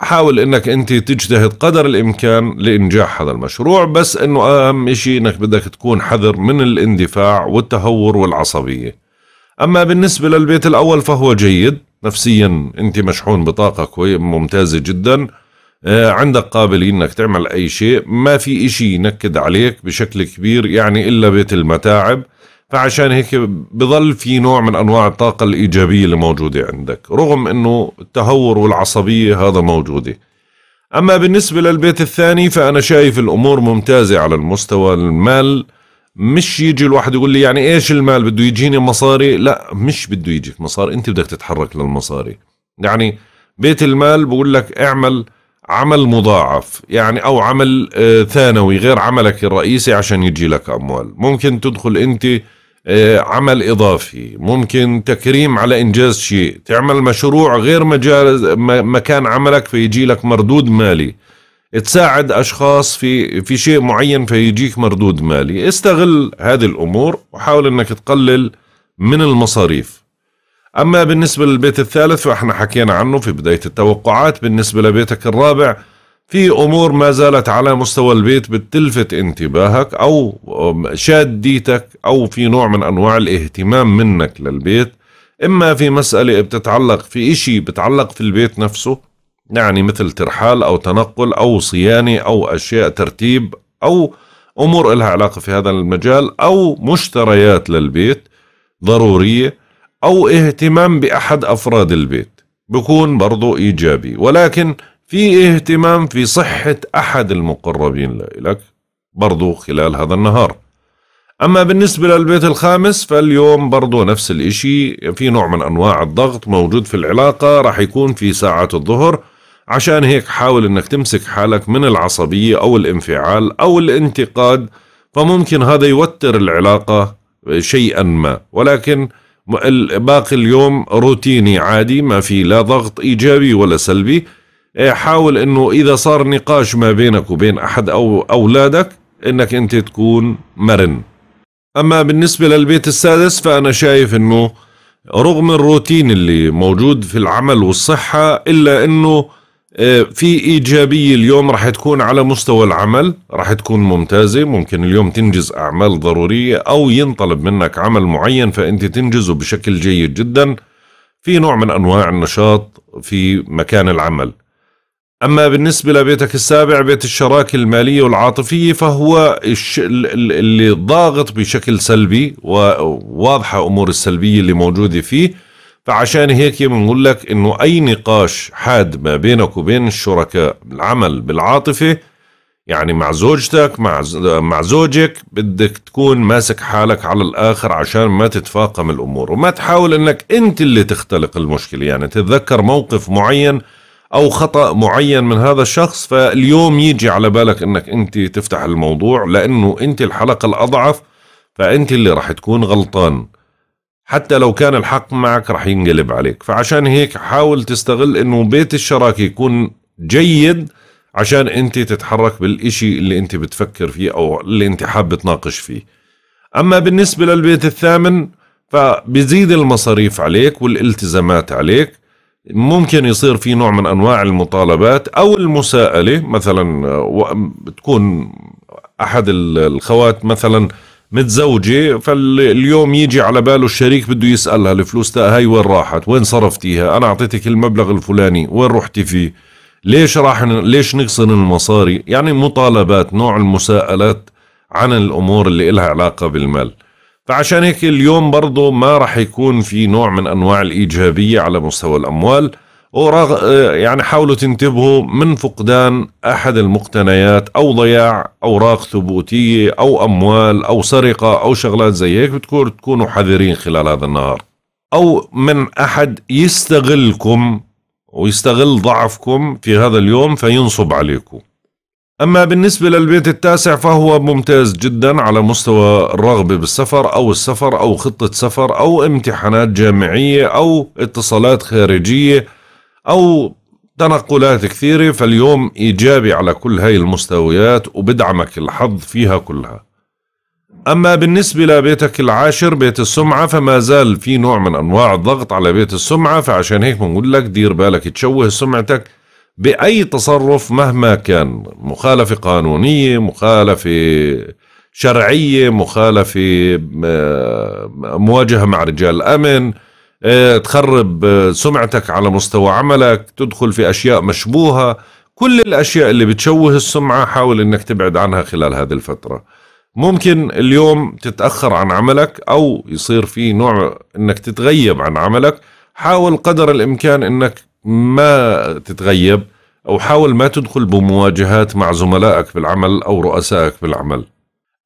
S1: حاول انك انت تجتهد قدر الامكان لانجاح هذا المشروع بس انه اهم شيء انك بدك تكون حذر من الاندفاع والتهور والعصبية اما بالنسبة للبيت الاول فهو جيد نفسيا انت مشحون بطاقة ممتازة جدا آه، عندك قابلية انك تعمل اي شيء ما في اشي ينكد عليك بشكل كبير يعني الا بيت المتاعب فعشان هيك بضل في نوع من انواع الطاقه الايجابيه اللي موجوده عندك رغم انه التهور والعصبيه هذا موجوده اما بالنسبه للبيت الثاني فانا شايف الامور ممتازه على المستوى المال مش يجي الواحد يقول لي يعني ايش المال بده يجيني مصاري لا مش بده يجيك مصاري انت بدك تتحرك للمصاري يعني بيت المال بقول لك اعمل عمل مضاعف يعني او عمل آه، ثانوي غير عملك الرئيسي عشان يجي لك اموال ممكن تدخل انت آه، عمل إضافي ممكن تكريم على إنجاز شيء تعمل مشروع غير مجال مكان عملك فيجي لك مردود مالي تساعد أشخاص في, في شيء معين فيجيك مردود مالي استغل هذه الأمور وحاول أنك تقلل من المصاريف أما بالنسبة للبيت الثالث فإحنا حكينا عنه في بداية التوقعات بالنسبة لبيتك الرابع في امور ما زالت على مستوى البيت بتلفت انتباهك او شاديتك او في نوع من انواع الاهتمام منك للبيت اما في مسألة بتتعلق في اشي بتعلق في البيت نفسه يعني مثل ترحال او تنقل او صيانة او اشياء ترتيب او امور لها علاقة في هذا المجال او مشتريات للبيت ضرورية او اهتمام باحد افراد البيت بكون برضو ايجابي ولكن في اهتمام في صحة أحد المقربين لإلك برضو خلال هذا النهار أما بالنسبة للبيت الخامس فاليوم برضو نفس الإشي في نوع من أنواع الضغط موجود في العلاقة راح يكون في ساعات الظهر عشان هيك حاول أنك تمسك حالك من العصبية أو الانفعال أو الانتقاد فممكن هذا يوتر العلاقة شيئا ما ولكن باقي اليوم روتيني عادي ما في لا ضغط إيجابي ولا سلبي إيه، حاول انه اذا صار نقاش ما بينك وبين احد او اولادك انك انت تكون مرن اما بالنسبة للبيت السادس فانا شايف انه رغم الروتين اللي موجود في العمل والصحة الا انه إيه، في ايجابية اليوم راح تكون على مستوى العمل راح تكون ممتازة ممكن اليوم تنجز اعمال ضرورية او ينطلب منك عمل معين فانت تنجزه بشكل جيد جدا في نوع من انواع النشاط في مكان العمل أما بالنسبة لبيتك السابع بيت الشراكة المالية والعاطفية فهو اللي ضاغط بشكل سلبي وواضحة أمور السلبية اللي موجودة فيه فعشان هيك بنقول لك إنه أي نقاش حاد ما بينك وبين الشركاء العمل بالعاطفة يعني مع زوجتك مع مع زوجك بدك تكون ماسك حالك على الآخر عشان ما تتفاقم الأمور وما تحاول إنك أنت اللي تختلق المشكلة يعني تتذكر موقف معين او خطا معين من هذا الشخص فاليوم يجي على بالك انك انت تفتح الموضوع لانه انت الحلقه الاضعف فانت اللي راح تكون غلطان حتى لو كان الحق معك راح ينقلب عليك فعشان هيك حاول تستغل انه بيت الشراكه يكون جيد عشان انت تتحرك بالاشي اللي انت بتفكر فيه او اللي انت حابب تناقش فيه اما بالنسبه للبيت الثامن فبزيد المصاريف عليك والالتزامات عليك ممكن يصير في نوع من انواع المطالبات او المساءله مثلا تكون احد الخوات مثلا متزوجة فاليوم يجي على باله الشريك بده يسألها الفلوس هاي وين راحت وين صرفتيها أنا أعطيتك المبلغ الفلاني وين رحتي فيه ليش راح ليش نقصن المصاري يعني مطالبات نوع المساءلات عن الأمور اللي لها علاقة بالمال فعشان هيك اليوم برضه ما راح يكون في نوع من انواع الايجابيه على مستوى الاموال ورغ آه، يعني حاولوا تنتبهوا من فقدان احد المقتنيات او ضياع اوراق ثبوتيه او اموال او سرقه او شغلات زي هيك بتكون تكونوا حذرين خلال هذا النهار او من احد يستغلكم ويستغل ضعفكم في هذا اليوم فينصب عليكم أما بالنسبة للبيت التاسع فهو ممتاز جدا على مستوى الرغبة بالسفر أو السفر أو خطة سفر أو امتحانات جامعية أو اتصالات خارجية أو تنقلات كثيرة فاليوم إيجابي على كل هاي المستويات وبدعمك الحظ فيها كلها أما بالنسبة لبيتك العاشر بيت السمعة فما زال في نوع من أنواع الضغط على بيت السمعة فعشان هيك بنقول لك دير بالك تشوه سمعتك باي تصرف مهما كان مخالفه قانونيه مخالفه شرعيه مخالفه آه، مواجهه مع رجال الامن آه، تخرب آه، سمعتك على مستوى عملك تدخل في اشياء مشبوهه كل الاشياء اللي بتشوه السمعه حاول انك تبعد عنها خلال هذه الفتره ممكن اليوم تتاخر عن عملك او يصير في نوع انك تتغيب عن عملك حاول قدر الامكان انك ما تتغيب أو حاول ما تدخل بمواجهات مع زملائك بالعمل أو رؤسائك بالعمل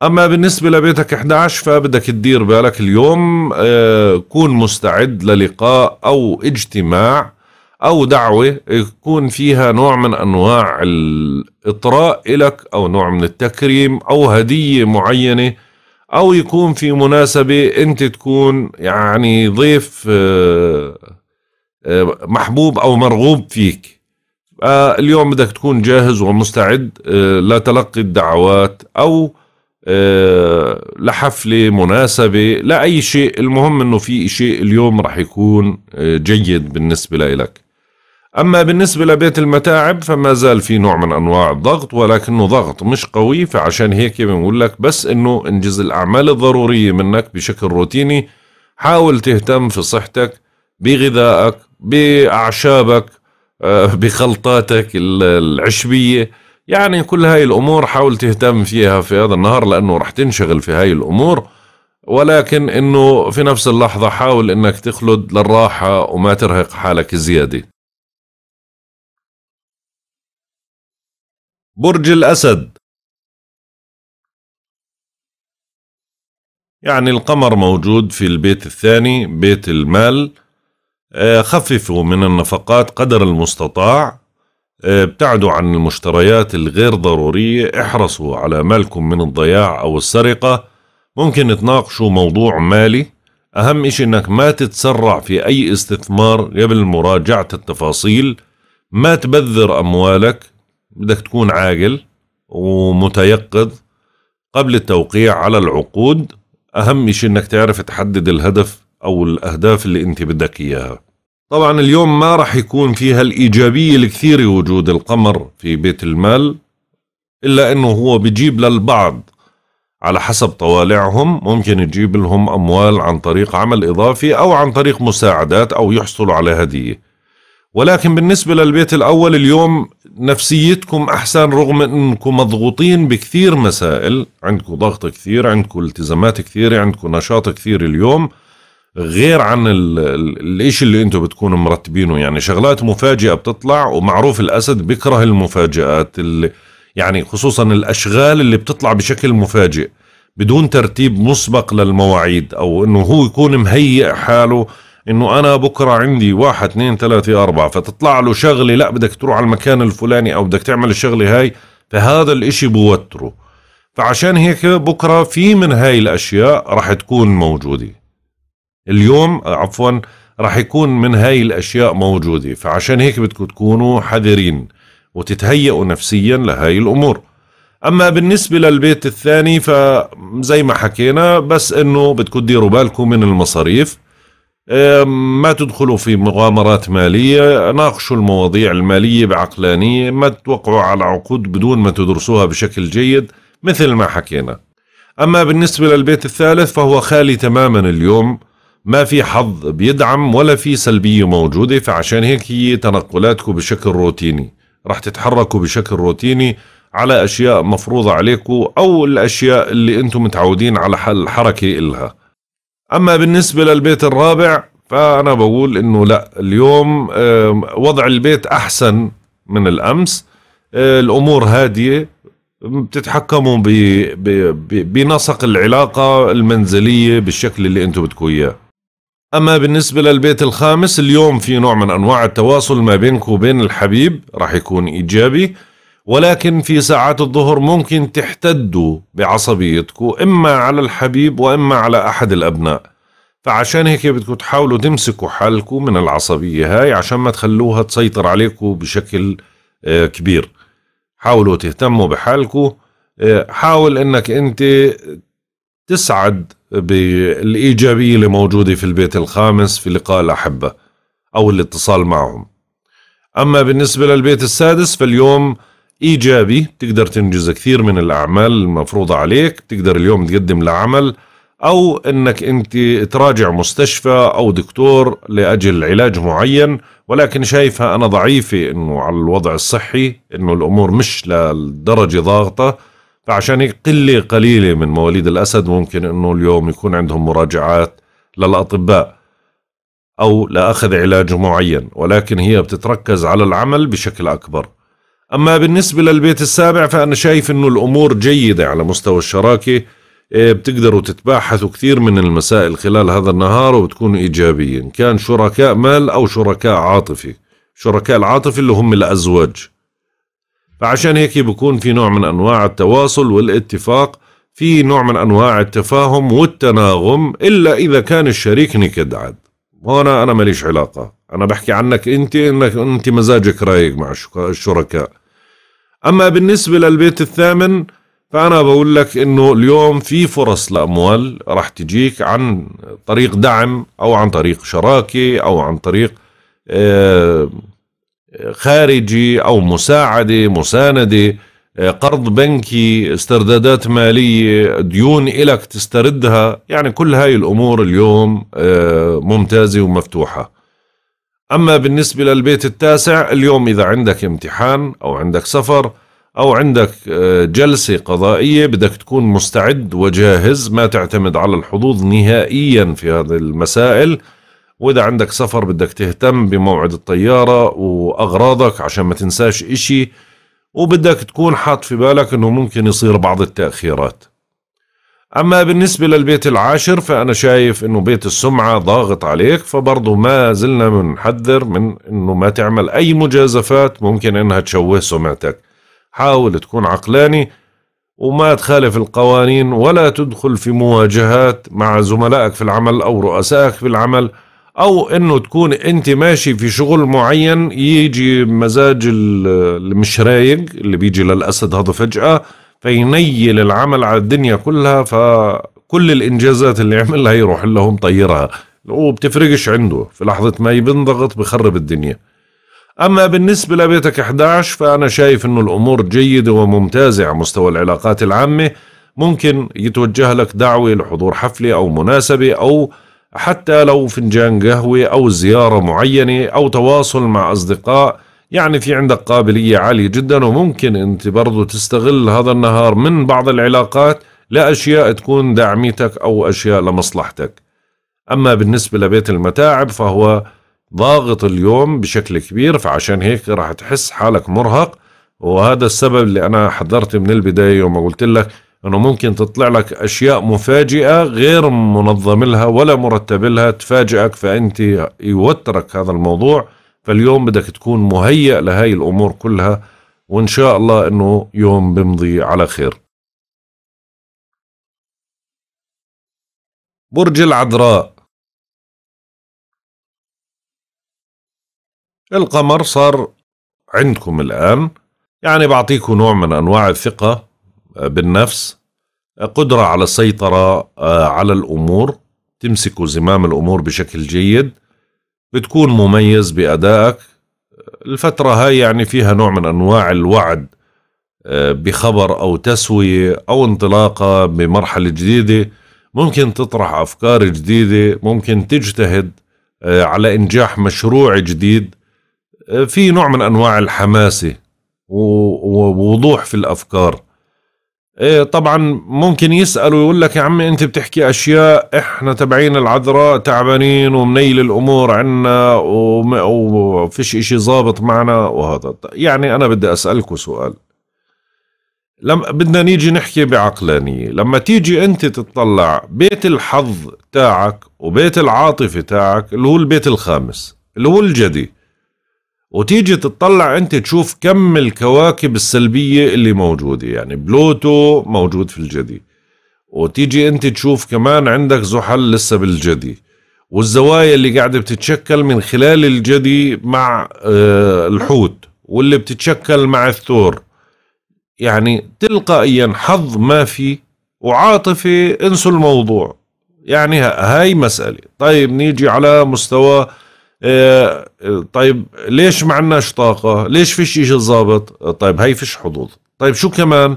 S1: أما بالنسبة لبيتك 11 فبدك تدير بالك اليوم آه، كون مستعد للقاء أو اجتماع أو دعوة يكون فيها نوع من أنواع الإطراء إلك أو نوع من التكريم أو هدية معينة أو يكون في مناسبة أنت تكون يعني ضيف آه، آه، محبوب او مرغوب فيك آه، اليوم بدك تكون جاهز ومستعد آه، لتلقي الدعوات او لحفله مناسبه لاي شيء المهم انه في شيء اليوم راح يكون جيد بالنسبه لك اما بالنسبه لبيت المتاعب فما زال في نوع من انواع الضغط ولكنه ضغط مش قوي فعشان هيك بنقول لك بس انه انجز الاعمال الضروريه منك بشكل روتيني حاول تهتم في صحتك بغذائك باعشابك آه، بخلطاتك العشبيه يعني كل هاي الامور حاول تهتم فيها في هذا النهار لانه رح تنشغل في هاي الامور ولكن انه في نفس اللحظه حاول انك تخلد
S2: للراحه وما ترهق حالك زياده برج الاسد يعني القمر موجود في البيت الثاني بيت المال
S1: آه، خففوا من النفقات قدر المستطاع آه، ابتعدوا عن المشتريات الغير ضرورية احرصوا على مالكم من الضياع أو السرقة ممكن تناقشوا موضوع مالي أهم إشي أنك ما تتسرع في أي استثمار قبل مراجعة التفاصيل ما تبذر أموالك بدك تكون عاقل ومتيقظ قبل التوقيع على العقود أهم إشي أنك تعرف تحدد الهدف أو الأهداف اللي أنت بدك إياها طبعا اليوم ما راح يكون فيها الإيجابية الكثيرة وجود القمر في بيت المال إلا أنه هو بجيب للبعض على حسب طوالعهم ممكن يجيب لهم أموال عن طريق عمل إضافي أو عن طريق مساعدات أو يحصلوا على هدية ولكن بالنسبة للبيت الأول اليوم نفسيتكم أحسن رغم أنكم مضغوطين بكثير مسائل عندكم ضغط كثير عندكم التزامات كثيرة عندكم نشاط كثير اليوم غير عن الإشي اللي انتم بتكونوا مرتبينه يعني شغلات مفاجئة بتطلع ومعروف الأسد بيكره المفاجآت اللي يعني خصوصا الأشغال اللي بتطلع بشكل مفاجئ بدون ترتيب مسبق للمواعيد أو أنه هو يكون مهيئ حاله انه انا بكره عندي واحد اثنين ثلاثة اربعة فتطلع له شغلة لا بدك تروح على المكان الفلاني او بدك تعمل الشغلة هاي فهذا الاشي بوتره فعشان هيك بكره في من هاي الاشياء راح تكون موجوده اليوم آه، عفوا رح يكون من هاي الأشياء موجودة فعشان هيك بدكم تكونوا حذرين وتتهيئوا نفسيا لهاي الأمور أما بالنسبة للبيت الثاني فزي ما حكينا بس أنه بدكم تديروا بالكم من المصاريف ما تدخلوا في مغامرات مالية ناقشوا المواضيع المالية بعقلانية ما تتوقعوا على عقود بدون ما تدرسوها بشكل جيد مثل ما حكينا أما بالنسبة للبيت الثالث فهو خالي تماما اليوم ما في حظ بيدعم ولا في سلبية موجودة فعشان هيك هي تنقلاتكم بشكل روتيني رح تتحركوا بشكل روتيني على أشياء مفروضة عليكم أو الأشياء اللي أنتم متعودين على الحركة إلها أما بالنسبة للبيت الرابع فأنا بقول إنه لا اليوم وضع البيت أحسن من الأمس آه، الأمور هادية بتتحكموا بنسق العلاقة المنزلية بالشكل اللي أنتم بدكم إياه أما بالنسبة للبيت الخامس اليوم في نوع من أنواع التواصل ما بينك وبين الحبيب راح يكون إيجابي ولكن في ساعات الظهر ممكن تحتدوا بعصبيتك إما على الحبيب وإما على أحد الأبناء فعشان هيك بدكم تحاولوا تمسكوا حالكم من العصبية هاي عشان ما تخلوها تسيطر عليكم بشكل آه، كبير حاولوا تهتموا بحالكم آه، حاول انك انت تسعد بالإيجابية اللي موجودة في البيت الخامس في لقاء الأحبة أو الاتصال معهم أما بالنسبة للبيت السادس فاليوم إيجابي تقدر تنجز كثير من الأعمال المفروضة عليك تقدر اليوم تقدم لعمل أو أنك أنت تراجع مستشفى أو دكتور لأجل علاج معين ولكن شايفها أنا ضعيفة أنه على الوضع الصحي أنه الأمور مش للدرجة ضاغطة فعشان هيك قلة قليلة من مواليد الأسد ممكن أنه اليوم يكون عندهم مراجعات للأطباء أو لأخذ علاج معين ولكن هي بتتركز على العمل بشكل أكبر أما بالنسبة للبيت السابع فأنا شايف أنه الأمور جيدة على مستوى الشراكة إيه، بتقدروا تتباحثوا كثير من المسائل خلال هذا النهار وبتكونوا إيجابيين كان شركاء مال أو شركاء عاطفي شركاء العاطفي اللي هم الأزواج فعشان هيك بكون في نوع من أنواع التواصل والاتفاق في نوع من أنواع التفاهم والتناغم إلا إذا كان الشريك نكد عاد هون أنا ماليش علاقة أنا بحكي عنك أنت أنك أنت مزاجك رايق مع الشركاء أما بالنسبة للبيت الثامن فأنا بقول لك إنه اليوم في فرص لأموال راح تجيك عن طريق دعم أو عن طريق شراكة أو عن طريق آه خارجي أو مساعدة مساندة آه، قرض بنكي استردادات مالية ديون إلك تستردها يعني كل هاي الأمور اليوم آه، ممتازة ومفتوحة أما بالنسبة للبيت التاسع اليوم إذا عندك امتحان أو عندك سفر أو عندك آه، جلسة قضائية بدك تكون مستعد وجاهز ما تعتمد على الحظوظ نهائيا في هذه المسائل واذا عندك سفر بدك تهتم بموعد الطياره واغراضك عشان ما تنساش اشي وبدك تكون حاط في بالك انه ممكن يصير بعض التاخيرات اما بالنسبه للبيت العاشر فانا شايف انه بيت السمعه ضاغط عليك فبرضه ما زلنا بنحذر من انه ما تعمل اي مجازفات ممكن انها تشوه سمعتك حاول تكون عقلاني وما تخالف القوانين ولا تدخل في مواجهات مع زملائك في العمل او رؤسائك في العمل او انه تكون انت ماشي في شغل معين يجي مزاج اللي مش رايق اللي بيجي للاسد هذا فجاه فينيل العمل على الدنيا كلها فكل الانجازات اللي عملها يروح لهم طيرها وبتفرقش عنده في لحظه ما بينضغط بخرب الدنيا اما بالنسبه لبيتك 11 فانا شايف انه الامور جيده وممتازه على مستوى العلاقات العامه ممكن يتوجه لك دعوه لحضور حفله او مناسبه او حتى لو فنجان قهوة أو زيارة معينة أو تواصل مع أصدقاء يعني في عندك قابلية عالية جدا وممكن أنت برضو تستغل هذا النهار من بعض العلاقات لأشياء تكون دعميتك أو أشياء لمصلحتك أما بالنسبة لبيت المتاعب فهو ضاغط اليوم بشكل كبير فعشان هيك راح تحس حالك مرهق وهذا السبب اللي أنا حضرت من البداية يوم قلت لك انه ممكن تطلع لك اشياء مفاجئه غير منظم لها ولا مرتب لها تفاجئك فانت يوترك هذا الموضوع فاليوم بدك تكون مهيئ لهي الامور كلها وان
S2: شاء الله انه يوم بمضي على خير برج العذراء القمر صار عندكم الآن
S1: يعني بعطيكم نوع من أنواع الثقة آه، بالنفس آه، قدرة على السيطرة آه، على الأمور تمسك زمام الأمور بشكل جيد بتكون مميز بأدائك الفترة هاي يعني فيها نوع من أنواع الوعد بخبر أو تسوية أو انطلاقة بمرحلة جديدة ممكن تطرح أفكار جديدة ممكن تجتهد على إنجاح مشروع جديد في نوع من أنواع الحماسة ووضوح في الأفكار إيه طبعا ممكن يسألوا يقول لك يا عمي انت بتحكي اشياء احنا تبعين العذراء تعبانين ومنيل الامور عنا وفيش اشي ظابط معنا وهذا يعني انا بدي اسألكوا سؤال لما بدنا نيجي نحكي بعقلانية لما تيجي انت تطلع بيت الحظ تاعك وبيت العاطفة تاعك اللي هو البيت الخامس اللي هو الجدي وتيجي تطلع انت تشوف كم الكواكب السلبية اللي موجودة يعني بلوتو موجود في الجدي وتيجي انت تشوف كمان عندك زحل لسه بالجدي والزوايا اللي قاعدة بتتشكل من خلال الجدي مع آه، الحوت واللي بتتشكل مع الثور يعني تلقائيا حظ ما في وعاطفة انسوا الموضوع يعني هاي مسألة طيب نيجي على مستوى آه، آه، طيب ليش ما عندناش طاقة ليش فيش إشي ظابط آه، طيب هي فيش حظوظ طيب شو كمان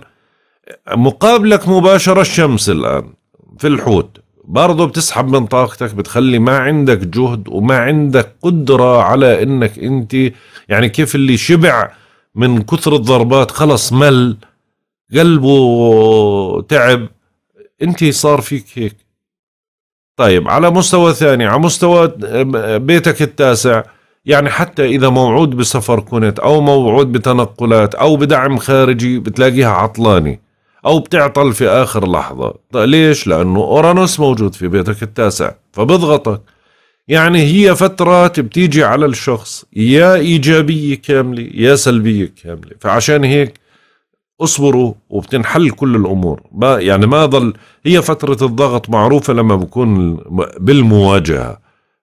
S1: مقابلك مباشرة الشمس الآن في الحوت برضه بتسحب من طاقتك بتخلي ما عندك جهد وما عندك قدرة على انك انت يعني كيف اللي شبع من كثر الضربات خلص مل قلبه تعب انت صار فيك هيك طيب على مستوى ثاني على مستوى آه، بيتك التاسع يعني حتى إذا موعود بسفر كنت أو موعود بتنقلات أو بدعم خارجي بتلاقيها عطلانة أو بتعطل في آخر لحظة طيب ليش؟ لأنه أورانوس موجود في بيتك التاسع فبضغطك يعني هي فترات بتيجي على الشخص يا إيجابية كاملة يا سلبية كاملة فعشان هيك اصبروا وبتنحل كل الامور ما يعني ما ضل هي فتره الضغط معروفه لما بكون بالمواجهه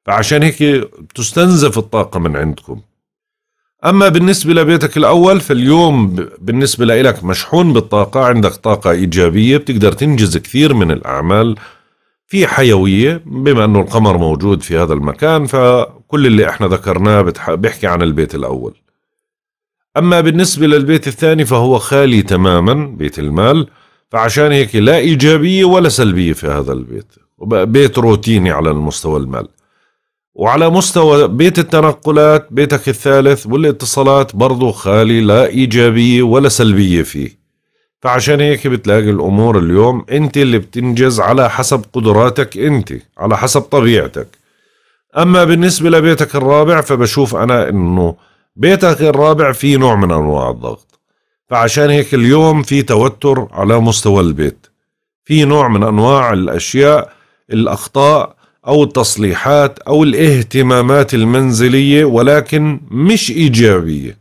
S1: فعشان هيك بتستنزف الطاقه من عندكم اما بالنسبه لبيتك الاول فاليوم بالنسبه لإلك مشحون بالطاقه عندك طاقه ايجابيه بتقدر تنجز كثير من الاعمال في حيويه بما انه القمر موجود في هذا المكان فكل اللي احنا ذكرناه بيحكي عن البيت الاول أما بالنسبة للبيت الثاني فهو خالي تماما بيت المال فعشان هيك لا إيجابية ولا سلبية في هذا البيت بيت روتيني على المستوى المال وعلى مستوى بيت التنقلات بيتك الثالث والاتصالات برضو خالي لا إيجابية ولا سلبية فيه فعشان هيك بتلاقي الأمور اليوم أنت اللي بتنجز على حسب قدراتك أنت على حسب طبيعتك أما بالنسبة لبيتك الرابع فبشوف أنا أنه بيتك الرابع في نوع من أنواع الضغط فعشان هيك اليوم في توتر على مستوى البيت في نوع من أنواع الأشياء الأخطاء أو التصليحات أو الاهتمامات المنزلية ولكن مش إيجابية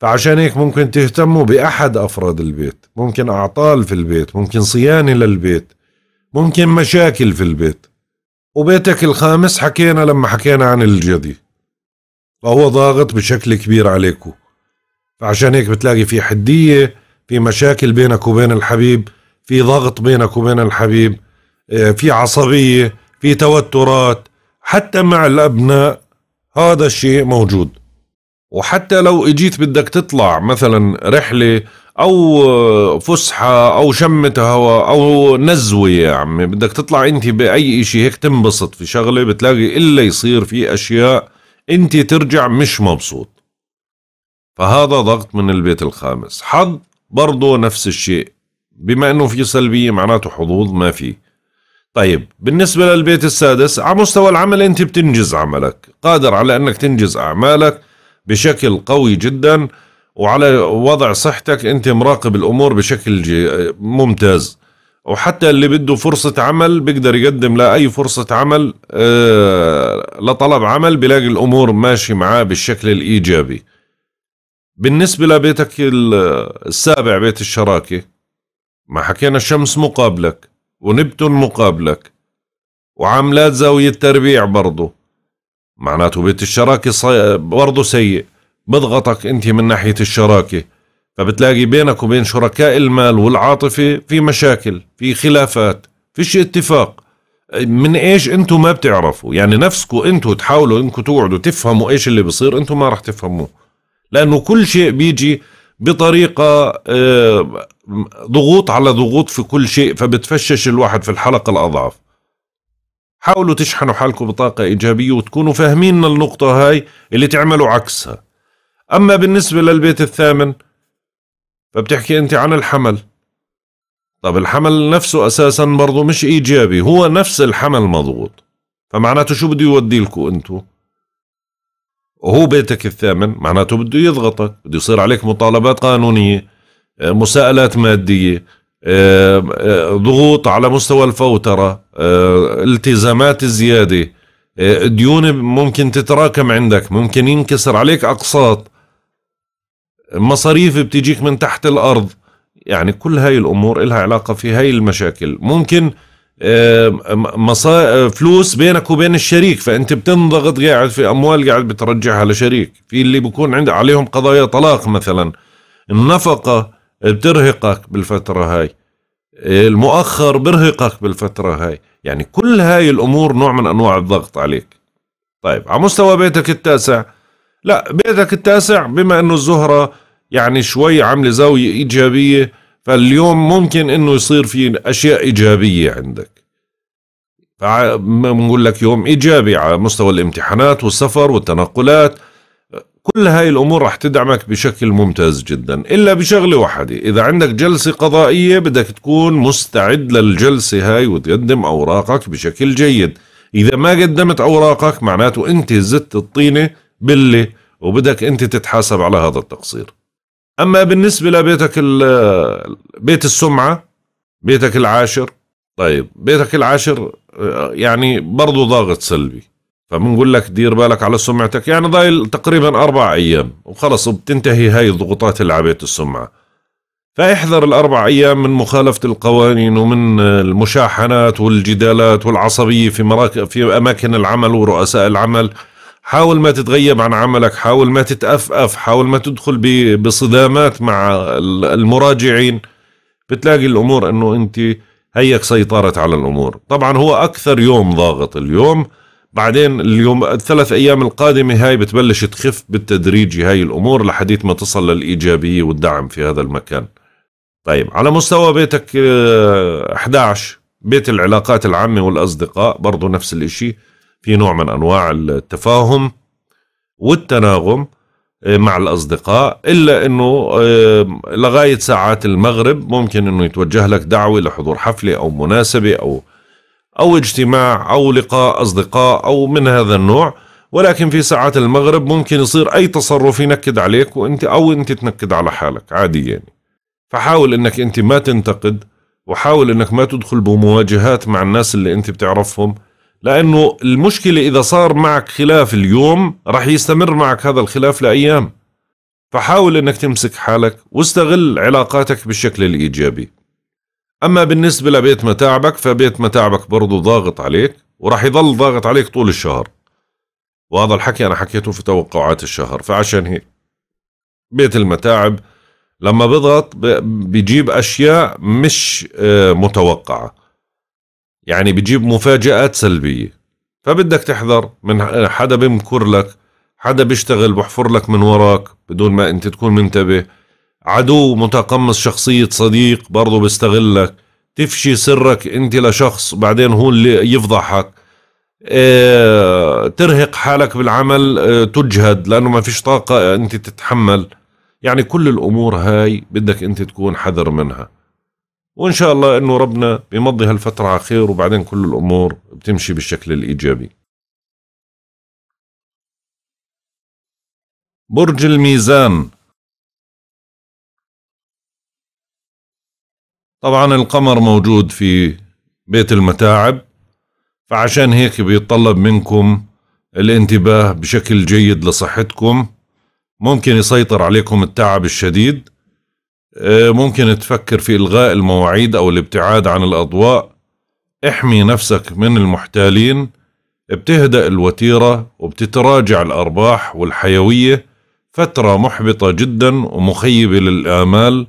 S1: فعشان هيك ممكن تهتموا بأحد أفراد البيت ممكن أعطال في البيت ممكن صيانة للبيت ممكن مشاكل في البيت وبيتك الخامس حكينا لما حكينا عن الجدي فهو ضاغط بشكل كبير عليكو فعشان هيك بتلاقي في حدية في مشاكل بينك وبين الحبيب في ضغط بينك وبين الحبيب آه، في عصبية في توترات حتى مع الأبناء هذا الشيء موجود وحتى لو اجيت بدك تطلع مثلا رحلة او آه، فسحة او شمة هواء او نزوة يا عمي بدك تطلع انت باي اشي هيك تنبسط في شغلة بتلاقي الا يصير في اشياء انت ترجع مش مبسوط فهذا ضغط من البيت الخامس حظ برضه نفس الشيء بما انه في سلبية معناته حظوظ ما في طيب بالنسبة للبيت السادس على مستوى العمل انت بتنجز عملك قادر على انك تنجز اعمالك بشكل قوي جدا وعلى وضع صحتك انت مراقب الامور بشكل ممتاز وحتى اللي بده فرصة عمل بيقدر يقدم لأي فرصة عمل آه، لطلب عمل بلاقي الأمور ماشي معاه بالشكل الإيجابي بالنسبة لبيتك السابع بيت الشراكة ما حكينا الشمس مقابلك ونبتون مقابلك وعملات زاوية تربيع برضه معناته بيت الشراكة برضه سيء بضغطك انت من ناحية الشراكة فبتلاقي بينك وبين شركاء المال والعاطفة في مشاكل في خلافات فيش اتفاق من ايش انتو ما بتعرفوا يعني نفسكو انتو تحاولوا انكم تقعدوا تفهموا ايش اللي بصير انتو ما راح تفهموه لانه كل شيء بيجي بطريقة آه، ضغوط على ضغوط في كل شيء فبتفشش الواحد في الحلقة الأضعف حاولوا تشحنوا حالكم بطاقة إيجابية وتكونوا فاهمين النقطة هاي اللي تعملوا عكسها أما بالنسبة للبيت الثامن فبتحكي انت عن الحمل طب الحمل نفسه اساسا برضه مش ايجابي هو نفس الحمل مضغوط فمعناته شو بده يودي لكم انتو وهو بيتك الثامن معناته بده يضغطك بده يصير عليك مطالبات قانونية آه، مساءلات مادية آه، آه، ضغوط على مستوى الفوترة التزامات زيادة ديون ممكن تتراكم عندك ممكن ينكسر عليك أقساط مصاريف بتجيك من تحت الارض يعني كل هاي الامور لها علاقه في هاي المشاكل ممكن مصا... فلوس بينك وبين الشريك فانت بتنضغط قاعد في اموال قاعد بترجعها لشريك في اللي بكون عند عليهم قضايا طلاق مثلا النفقه بترهقك بالفتره هاي المؤخر برهقك بالفتره هاي يعني كل هاي الامور نوع من انواع الضغط عليك طيب على مستوى بيتك التاسع لا بيتك التاسع بما انه الزهرة يعني شوي عاملة زاوية ايجابية فاليوم ممكن انه يصير في اشياء ايجابية عندك بنقول لك يوم ايجابي على مستوى الامتحانات والسفر والتنقلات كل هاي الامور رح تدعمك بشكل ممتاز جدا الا بشغله واحده اذا عندك جلسه قضائيه بدك تكون مستعد للجلسه هاي وتقدم اوراقك بشكل جيد اذا ما قدمت اوراقك معناته انت زدت الطينه باللي وبدك انت تتحاسب على هذا التقصير اما بالنسبه لبيتك بيت السمعه بيتك العاشر طيب بيتك العاشر يعني برضه ضاغط سلبي فبنقول لك دير بالك على سمعتك يعني ضايل تقريبا أربع أيام وخلص وبتنتهي هاي الضغوطات اللي عبيت السمعة فاحذر الأربع أيام من مخالفة القوانين ومن المشاحنات والجدالات والعصبية في, مراك... في أماكن العمل ورؤساء العمل حاول ما تتغيب عن عملك حاول ما تتأفأف حاول ما تدخل بصدامات مع المراجعين بتلاقي الأمور أنه أنت هيك سيطرت على الأمور طبعا هو أكثر يوم ضاغط اليوم بعدين اليوم الثلاث أيام القادمة هاي بتبلش تخف بالتدريج هاي الأمور لحديث ما تصل للإيجابية والدعم في هذا المكان طيب على مستوى بيتك 11 آه، بيت العلاقات العامة والأصدقاء برضو نفس الإشي في نوع من انواع التفاهم والتناغم آه، مع الاصدقاء الا انه آه، لغايه ساعات المغرب ممكن انه يتوجه لك دعوه لحضور حفله او مناسبه او او اجتماع او لقاء اصدقاء او من هذا النوع ولكن في ساعات المغرب ممكن يصير اي تصرف ينكد عليك وانت او انت تنكد على حالك عادي يعني فحاول انك انت ما تنتقد وحاول انك ما تدخل بمواجهات مع الناس اللي انت بتعرفهم لانه المشكله اذا صار معك خلاف اليوم راح يستمر معك هذا الخلاف لايام فحاول انك تمسك حالك واستغل علاقاتك بالشكل الايجابي اما بالنسبه لبيت متاعبك فبيت متاعبك برضه ضاغط عليك وراح يضل ضاغط عليك طول الشهر وهذا الحكي انا حكيته في توقعات الشهر فعشان هيك بيت المتاعب لما بضغط بجيب اشياء مش آه، متوقعه يعني بجيب مفاجآت سلبية فبدك تحذر من حدا بمكر لك حدا بيشتغل بحفر لك من وراك بدون ما انت تكون منتبه عدو متقمص شخصية صديق برضه بيستغلك تفشي سرك انت لشخص بعدين هو اللي يفضحك اه ترهق حالك بالعمل اه تجهد لانه ما فيش طاقة انت تتحمل يعني كل الامور هاي بدك انت تكون حذر منها وإن شاء الله أنه ربنا بيمضي هالفترة
S2: على خير وبعدين كل الأمور بتمشي بالشكل الإيجابي برج الميزان طبعا القمر موجود في
S1: بيت المتاعب فعشان هيك بيتطلب منكم الانتباه بشكل جيد لصحتكم ممكن يسيطر عليكم التعب الشديد آه، ممكن تفكر في إلغاء المواعيد أو الابتعاد عن الأضواء احمي نفسك من المحتالين بتهدأ الوتيرة وبتتراجع الأرباح والحيوية فترة محبطة جدا ومخيبة للآمال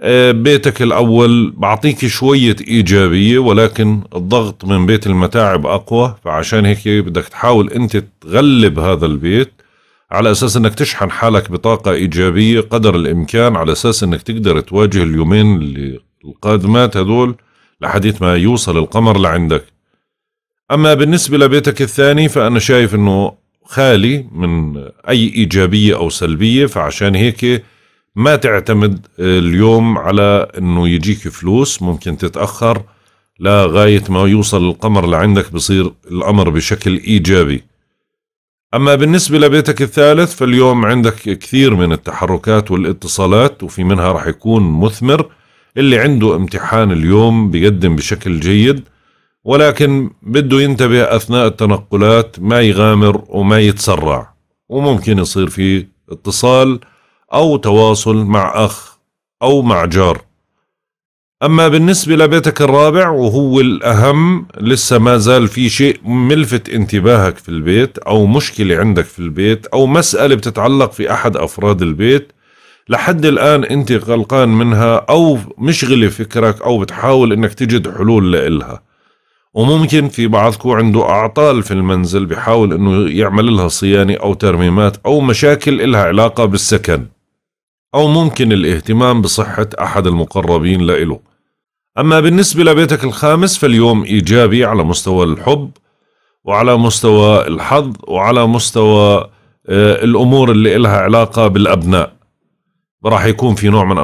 S1: آه، بيتك الأول بعطيك شوية إيجابية ولكن الضغط من بيت المتاعب أقوى فعشان هيك بدك تحاول أنت تغلب هذا البيت على اساس انك تشحن حالك بطاقه ايجابيه قدر الامكان على اساس انك تقدر تواجه اليومين القادمات هذول لحديث ما يوصل القمر لعندك اما بالنسبه لبيتك الثاني فانا شايف انه خالي من اي ايجابيه او سلبيه فعشان هيك ما تعتمد اليوم على انه يجيك فلوس ممكن تتاخر لغايه ما يوصل القمر لعندك بصير الامر بشكل ايجابي أما بالنسبة لبيتك الثالث فاليوم عندك كثير من التحركات والاتصالات وفي منها رح يكون مثمر اللي عنده امتحان اليوم بيقدم بشكل جيد ولكن بده ينتبه أثناء التنقلات ما يغامر وما يتسرع وممكن يصير في اتصال أو تواصل مع أخ أو مع جار أما بالنسبة لبيتك الرابع وهو الأهم لسه ما زال في شيء ملفت انتباهك في البيت أو مشكلة عندك في البيت أو مسألة بتتعلق في أحد أفراد البيت لحد الآن أنت غلقان منها أو مشغلة فكرك أو بتحاول أنك تجد حلول لإلها وممكن في بعضكم عنده أعطال في المنزل بحاول أنه يعمل لها صيانة أو ترميمات أو مشاكل إلها علاقة بالسكن أو ممكن الاهتمام بصحة أحد المقربين لإله أما بالنسبة لبيتك الخامس فاليوم إيجابي على مستوى الحب وعلى مستوى الحظ وعلى مستوى آه، الأمور اللي إلها علاقة بالأبناء راح يكون في نوع من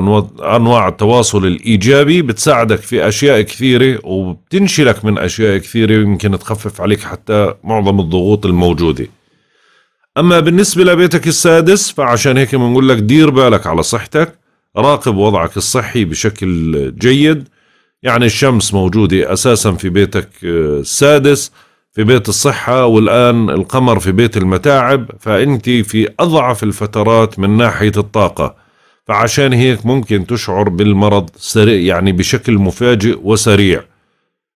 S1: أنواع التواصل الإيجابي بتساعدك في أشياء كثيرة وبتنشلك من أشياء كثيرة ويمكن تخفف عليك حتى معظم الضغوط الموجودة أما بالنسبة لبيتك السادس فعشان هيك بنقول لك دير بالك على صحتك راقب وضعك الصحي بشكل جيد يعني الشمس موجودة أساسا في بيتك آه، السادس في بيت الصحة والآن القمر في بيت المتاعب فأنت في أضعف الفترات من ناحية الطاقة فعشان هيك ممكن تشعر بالمرض سريع يعني بشكل مفاجئ وسريع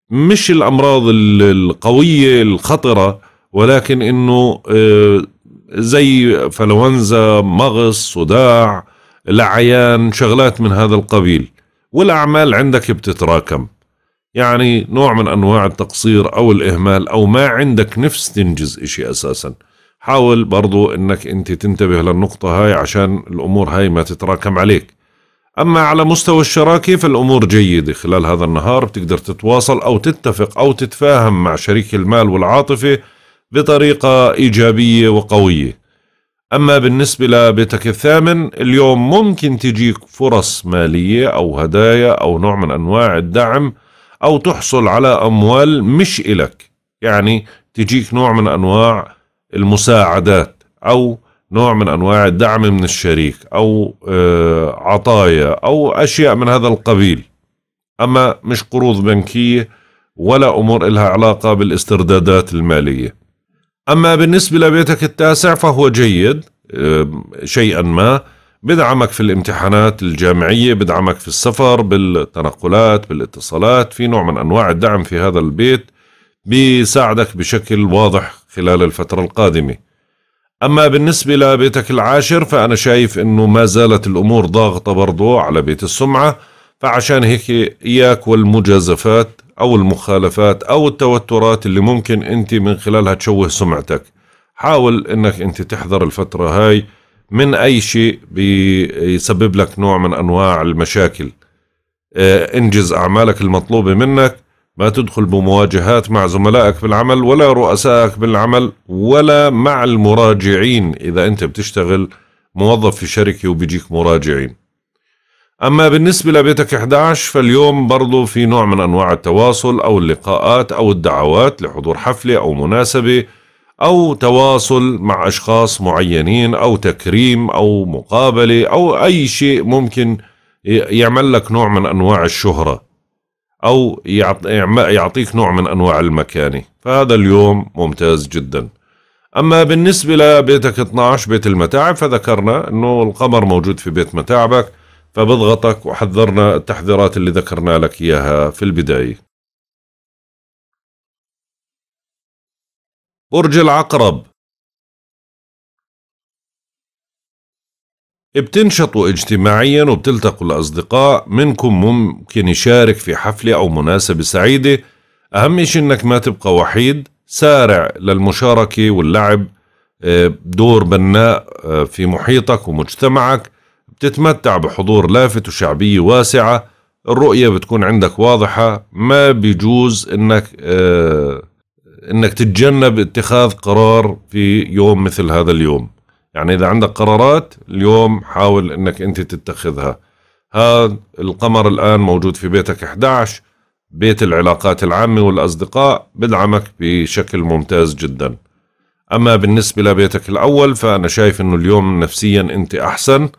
S1: مش الأمراض القوية الخطرة ولكن إنه آه، زي فلونزا مغص صداع لعيان شغلات من هذا القبيل والاعمال عندك بتتراكم يعني نوع من انواع التقصير او الاهمال او ما عندك نفس تنجز اشي اساسا حاول برضو انك انت تنتبه للنقطة هاي عشان الامور هاي ما تتراكم عليك اما على مستوى الشراكة فالامور جيدة خلال هذا النهار بتقدر تتواصل او تتفق او تتفاهم مع شريك المال والعاطفة بطريقة ايجابية وقوية أما بالنسبة لبيتك الثامن اليوم ممكن تجيك فرص مالية أو هدايا أو نوع من أنواع الدعم أو تحصل على أموال مش إلك يعني تجيك نوع من أنواع المساعدات أو نوع من أنواع الدعم من الشريك أو آه، عطايا أو أشياء من هذا القبيل أما مش قروض بنكية ولا أمور إلها علاقة بالاستردادات المالية أما بالنسبة لبيتك التاسع فهو جيد شيئا ما بدعمك في الامتحانات الجامعية بدعمك في السفر بالتنقلات بالاتصالات في نوع من أنواع الدعم في هذا البيت بيساعدك بشكل واضح خلال الفترة القادمة أما بالنسبة لبيتك العاشر فأنا شايف أنه ما زالت الأمور ضاغطة برضو على بيت السمعة فعشان هيك إياك والمجازفات او المخالفات او التوترات اللي ممكن انت من خلالها تشوه سمعتك حاول انك انت تحذر الفتره هاي من اي شيء بيسبب لك نوع من انواع المشاكل آه، انجز اعمالك المطلوبه منك ما تدخل بمواجهات مع زملائك بالعمل ولا رؤسائك بالعمل ولا مع المراجعين اذا انت بتشتغل موظف في شركه وبيجيك مراجعين أما بالنسبة لبيتك 11 فاليوم برضو في نوع من أنواع التواصل أو اللقاءات أو الدعوات لحضور حفلة أو مناسبة أو تواصل مع أشخاص معينين أو تكريم أو مقابلة أو أي شيء ممكن يعمل لك نوع من أنواع الشهرة أو يعطيك نوع من أنواع المكانة فهذا اليوم ممتاز جدا أما بالنسبة لبيتك 12 بيت المتاعب فذكرنا أنه القمر موجود في بيت متاعبك فبضغطك وحذرنا التحذيرات اللي ذكرنا لك إياها في البداية
S2: برج العقرب بتنشطوا اجتماعيا
S1: وبتلتقوا الأصدقاء منكم ممكن يشارك في حفلة أو مناسبة سعيدة أهم شيء إنك ما تبقى وحيد سارع للمشاركة واللعب آه، دور بناء آه، في محيطك ومجتمعك تتمتع بحضور لافت وشعبية واسعة الرؤية بتكون عندك واضحة ما بيجوز انك آه انك تتجنب اتخاذ قرار في يوم مثل هذا اليوم يعني اذا عندك قرارات اليوم حاول انك انت تتخذها هذا القمر الان موجود في بيتك 11 بيت العلاقات العامة والأصدقاء بدعمك بشكل ممتاز جدا أما بالنسبة لبيتك الأول فأنا شايف أنه اليوم نفسيا أنت أحسن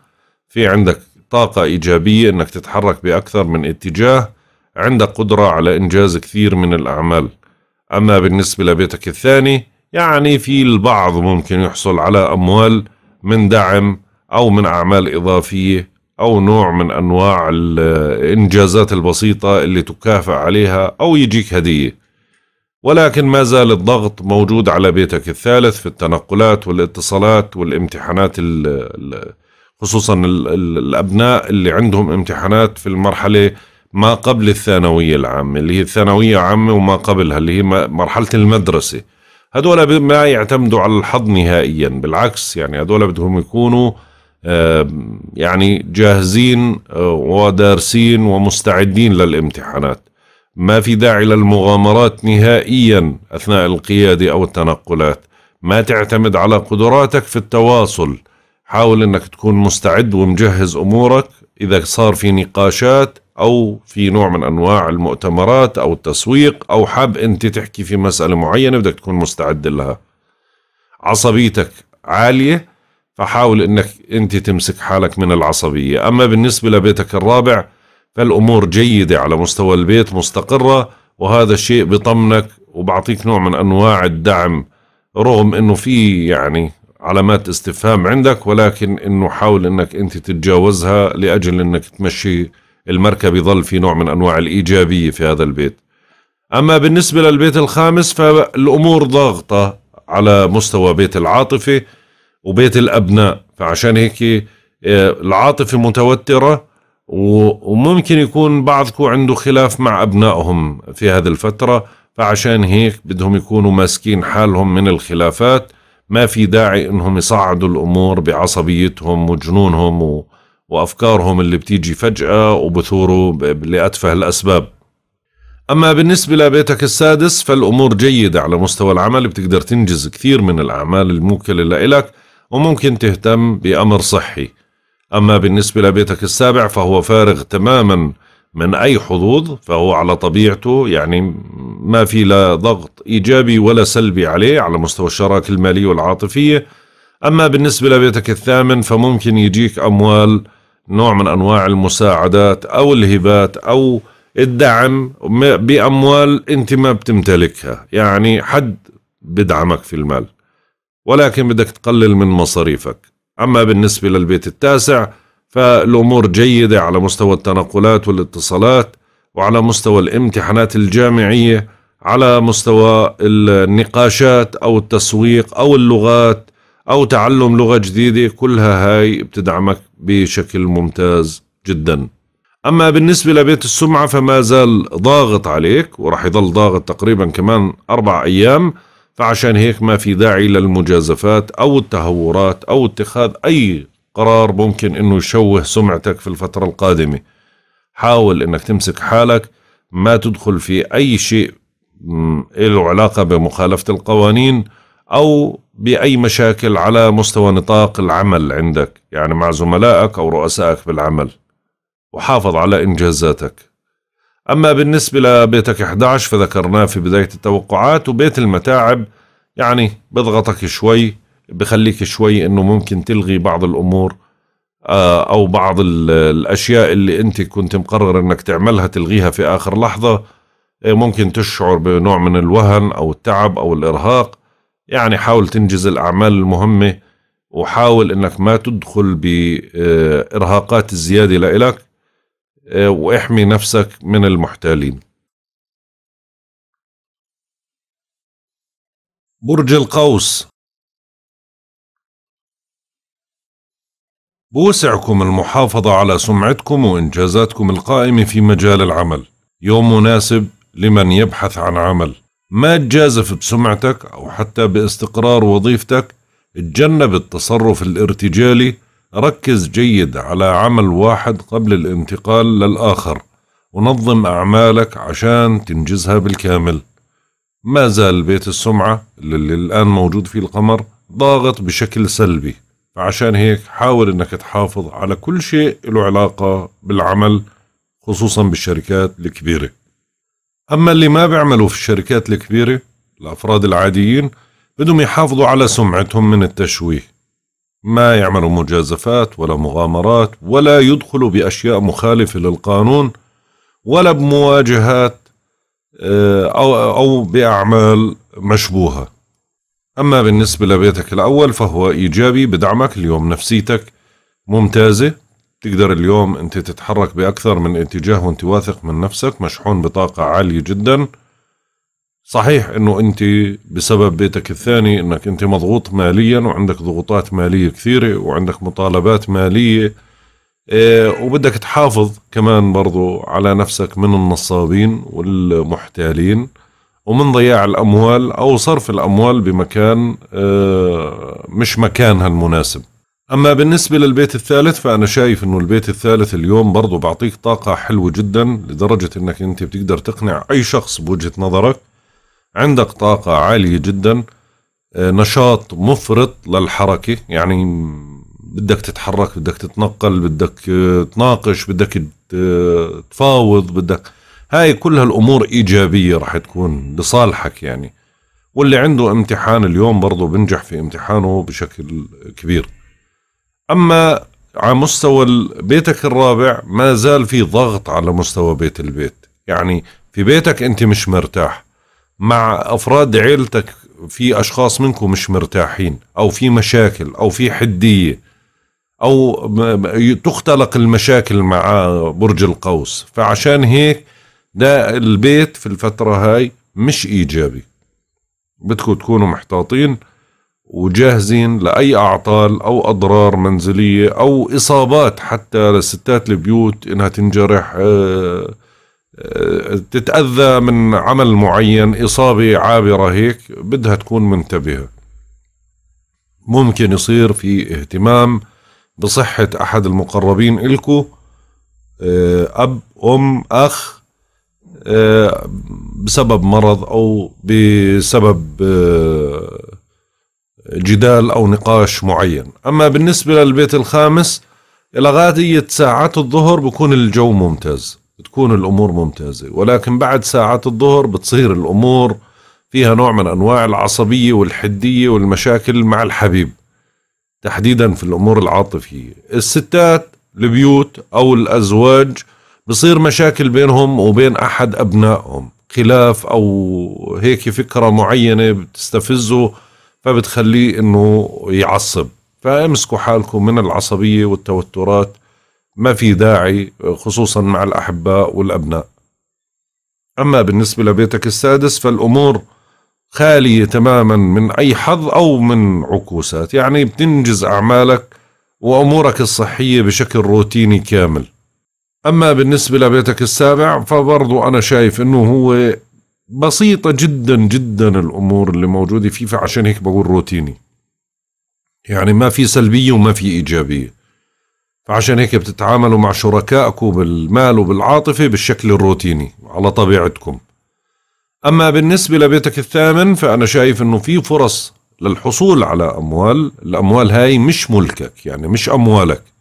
S1: في عندك طاقة إيجابية إنك تتحرك بأكثر من اتجاه عندك قدرة على إنجاز كثير من الأعمال أما بالنسبة لبيتك الثاني يعني في البعض ممكن يحصل على أموال من دعم أو من أعمال إضافية أو نوع من أنواع الإنجازات البسيطة اللي تكافأ عليها أو يجيك هدية ولكن ما زال الضغط موجود على بيتك الثالث في التنقلات والاتصالات والامتحانات ال ال خصوصا الابناء اللي عندهم امتحانات في المرحله ما قبل الثانويه العامه اللي هي الثانويه عامه وما قبلها اللي هي مرحله المدرسه هذول ما يعتمدوا على الحظ نهائيا بالعكس يعني هذول بدهم يكونوا يعني جاهزين آه، ودارسين ومستعدين للامتحانات ما في داعي للمغامرات نهائيا اثناء القياده او التنقلات ما تعتمد على قدراتك في التواصل حاول انك تكون مستعد ومجهز امورك اذا صار في نقاشات او في نوع من انواع المؤتمرات او التسويق او حاب انت تحكي في مساله معينه بدك تكون مستعد لها عصبيتك عاليه فحاول انك انت تمسك حالك من العصبيه اما بالنسبه لبيتك الرابع فالامور جيده على مستوى البيت مستقره وهذا الشيء بطمنك وبعطيك نوع من انواع الدعم رغم انه في يعني علامات استفهام عندك ولكن انه حاول انك انت تتجاوزها لاجل انك تمشي المركب يظل في نوع من انواع الايجابيه في هذا البيت. اما بالنسبه للبيت الخامس فالامور ضاغطه على مستوى بيت العاطفه وبيت الابناء فعشان هيك آه، العاطفه متوتره وممكن يكون بعضكم عنده خلاف مع ابنائهم في هذه الفتره فعشان هيك بدهم يكونوا ماسكين حالهم من الخلافات ما في داعي انهم يصعدوا الامور بعصبيتهم وجنونهم و... وافكارهم اللي بتيجي فجاه وبثوروا ب... لاتفه الاسباب اما بالنسبه لبيتك السادس فالامور جيده على مستوى العمل بتقدر تنجز كثير من الاعمال الموكله لك وممكن تهتم بامر صحي اما بالنسبه لبيتك السابع فهو فارغ تماما من أي حظوظ فهو على طبيعته يعني ما في لا ضغط إيجابي ولا سلبي عليه على مستوى الشراكة المالية والعاطفية أما بالنسبة لبيتك الثامن فممكن يجيك أموال نوع من أنواع المساعدات أو الهبات أو الدعم بأموال أنت ما بتمتلكها يعني حد بدعمك في المال ولكن بدك تقلل من مصاريفك أما بالنسبة للبيت التاسع فالأمور جيدة على مستوى التنقلات والاتصالات وعلى مستوى الامتحانات الجامعية على مستوى النقاشات أو التسويق أو اللغات أو تعلم لغة جديدة كلها هاي بتدعمك بشكل ممتاز جدا أما بالنسبة لبيت السمعة فما زال ضاغط عليك ورح يضل ضاغط تقريبا كمان أربع أيام فعشان هيك ما في داعي للمجازفات أو التهورات أو اتخاذ أي قرار ممكن انه يشوه سمعتك في الفترة القادمة حاول انك تمسك حالك ما تدخل في اي شيء له علاقة بمخالفة القوانين او باي مشاكل على مستوى نطاق العمل عندك يعني مع زملائك او رؤسائك بالعمل وحافظ على انجازاتك اما بالنسبة لبيتك 11 فذكرناه في بداية التوقعات وبيت المتاعب يعني بضغطك شوي بخليك شوي انه ممكن تلغي بعض الامور آه، او بعض الاشياء اللي انت كنت مقرر انك تعملها تلغيها في اخر لحظه إيه، ممكن تشعر بنوع من الوهن او التعب او الارهاق يعني حاول تنجز الاعمال المهمه وحاول انك ما تدخل بارهاقات الزياده لإلك
S2: إيه، واحمي نفسك من المحتالين برج القوس بوسعكم المحافظة على سمعتكم
S1: وإنجازاتكم القائمة في مجال العمل يوم مناسب لمن يبحث عن عمل ما تجازف بسمعتك أو حتى باستقرار وظيفتك تجنب التصرف الارتجالي ركز جيد على عمل واحد قبل الانتقال للآخر ونظم أعمالك عشان تنجزها بالكامل ما زال بيت السمعة اللي الآن موجود فيه القمر ضاغط بشكل سلبي فعشان هيك حاول انك تحافظ على كل شيء له علاقة بالعمل خصوصا بالشركات الكبيرة أما اللي ما بيعملوا في الشركات الكبيرة الأفراد العاديين بدهم يحافظوا على سمعتهم من التشويه ما يعملوا مجازفات ولا مغامرات ولا يدخلوا بأشياء مخالفة للقانون ولا بمواجهات آه، أو, بأعمال مشبوهة أما بالنسبة لبيتك الأول فهو إيجابي بدعمك اليوم نفسيتك ممتازة تقدر اليوم أنت تتحرك بأكثر من اتجاه وأنت واثق من نفسك مشحون بطاقة عالية جدا صحيح أنه أنت بسبب بيتك الثاني أنك أنت مضغوط ماليا وعندك ضغوطات مالية كثيرة وعندك مطالبات مالية آه، وبدك تحافظ كمان برضو على نفسك من النصابين والمحتالين ومن ضياع الأموال أو صرف الأموال بمكان آه، مش مكانها المناسب أما بالنسبة للبيت الثالث فأنا شايف أنه البيت الثالث اليوم برضه بعطيك طاقة حلوة جدا لدرجة أنك أنت بتقدر تقنع أي شخص بوجهة نظرك عندك طاقة عالية جدا آه، نشاط مفرط للحركة يعني بدك تتحرك بدك تتنقل بدك آه، تناقش بدك تفاوض بدك هاي كل هالأمور إيجابية رح تكون لصالحك يعني واللي عنده امتحان اليوم برضه بنجح في امتحانه بشكل كبير أما على مستوى بيتك الرابع ما زال في ضغط على مستوى بيت البيت يعني في بيتك أنت مش مرتاح مع أفراد عيلتك في أشخاص منكم مش مرتاحين أو في مشاكل أو في حدية أو تختلق المشاكل مع برج القوس فعشان هيك ده البيت في الفترة هاي مش إيجابي بدكم تكونوا محتاطين وجاهزين لأي أعطال أو أضرار منزلية أو إصابات حتى لستات البيوت إنها تنجرح آه، آه، تتأذى من عمل معين إصابة عابرة هيك بدها تكون منتبهة ممكن يصير في اهتمام بصحة أحد المقربين إلكو آه، أب أم أخ آه، بسبب مرض او بسبب آه، جدال او نقاش معين اما بالنسبه للبيت الخامس الى غادية ساعات الظهر بكون الجو ممتاز بتكون الامور ممتازه ولكن بعد ساعات الظهر بتصير الامور فيها نوع من انواع العصبيه والحديه والمشاكل مع الحبيب تحديدا في الامور العاطفيه الستات البيوت او الازواج بصير مشاكل بينهم وبين أحد أبنائهم خلاف أو هيك فكرة معينة بتستفزه فبتخليه إنه يعصب فامسكوا حالكم من العصبية والتوترات ما في داعي خصوصا مع الأحباء والأبناء أما بالنسبة لبيتك السادس فالأمور خالية تماما من أي حظ أو من عكوسات يعني بتنجز أعمالك وأمورك الصحية بشكل روتيني كامل أما بالنسبة لبيتك السابع فبرضو أنا شايف أنه هو بسيطة جدا جدا الأمور اللي موجودة فيه فعشان هيك بقول روتيني يعني ما في سلبية وما في إيجابية فعشان هيك بتتعاملوا مع شركائكم بالمال وبالعاطفة بالشكل الروتيني على طبيعتكم أما بالنسبة لبيتك الثامن فأنا شايف أنه في فرص للحصول على أموال الأموال هاي مش ملكك يعني مش أموالك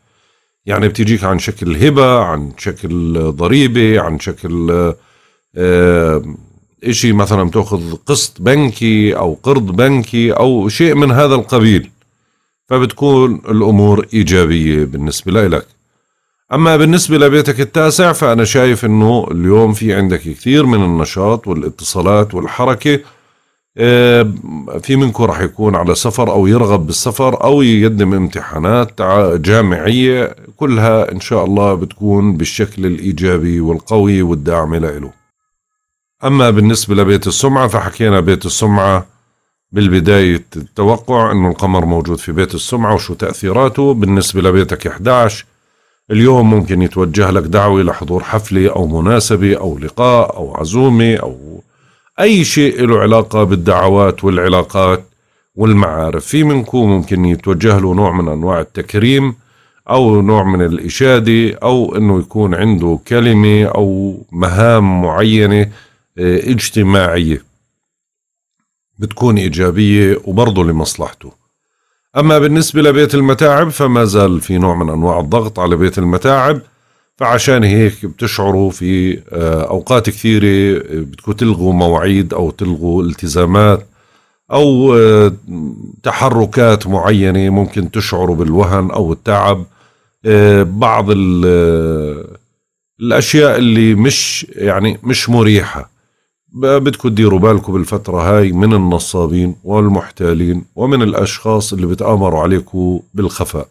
S1: يعني بتجيك عن شكل هبة عن شكل ضريبة عن شكل آه، إشي مثلا بتاخذ قسط بنكي أو قرض بنكي أو شيء من هذا القبيل فبتكون الأمور إيجابية بالنسبة لك أما بالنسبة لبيتك التاسع فأنا شايف أنه اليوم في عندك كثير من النشاط والاتصالات والحركة آه، في منكم راح يكون على سفر او يرغب بالسفر او يقدم امتحانات جامعيه كلها ان شاء الله بتكون بالشكل الايجابي والقوي والداعمه له. اما بالنسبه لبيت السمعه فحكينا بيت السمعه بالبدايه التوقع انه القمر موجود في بيت السمعه وشو تاثيراته بالنسبه لبيتك 11 اليوم ممكن يتوجه لك دعوه لحضور حفله او مناسبه او لقاء او عزومه او أي شيء له علاقة بالدعوات والعلاقات والمعارف في منكم ممكن يتوجه له نوع من أنواع التكريم أو نوع من الإشادة أو أنه يكون عنده كلمة أو مهام معينة آه، اجتماعية بتكون إيجابية وبرضه لمصلحته أما بالنسبة لبيت المتاعب فما زال في نوع من أنواع الضغط على بيت المتاعب فعشان هيك بتشعروا في آه، اوقات كثيره آه، بدكم تلغوا مواعيد او تلغوا التزامات او آه، تحركات معينه ممكن تشعروا بالوهن او التعب بعض الاشياء اللي مش يعني مش مريحه بدكم تديروا بالكم بالفتره هاي من النصابين والمحتالين ومن الاشخاص اللي بتامروا
S2: عليكم بالخفاء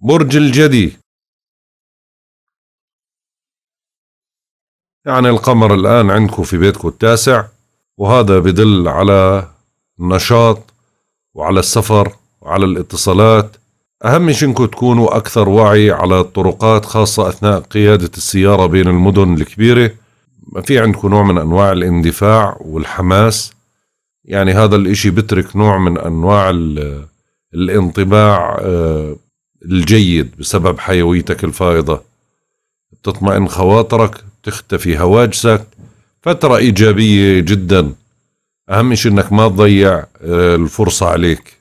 S2: برج الجدي
S1: يعني القمر الآن عندكم في بيتكم التاسع وهذا بدل على النشاط وعلى السفر وعلى الاتصالات أهم شيء إنكم تكونوا أكثر وعي على الطرقات خاصة أثناء قيادة السيارة بين المدن الكبيرة ما في عندكم نوع من أنواع الاندفاع والحماس يعني هذا الإشي بترك نوع من أنواع الانطباع آه، الجيد بسبب حيويتك الفائضة بتطمئن خواطرك تختفي هواجسك فترة إيجابية جدا أهم شيء أنك ما تضيع آه، الفرصة عليك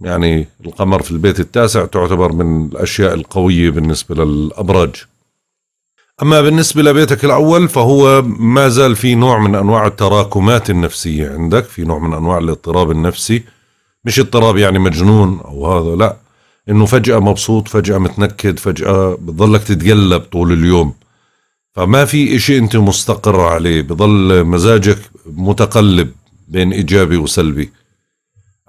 S1: يعني القمر في البيت التاسع تعتبر من الأشياء القوية بالنسبة للأبراج أما بالنسبة لبيتك الأول فهو ما زال في نوع من أنواع التراكمات النفسية عندك في نوع من أنواع الاضطراب النفسي مش اضطراب يعني مجنون أو هذا لا انه فجأة مبسوط فجأة متنكد فجأة بتضلك تتقلب طول اليوم فما في اشي انت مستقر عليه بضل مزاجك متقلب بين ايجابي وسلبي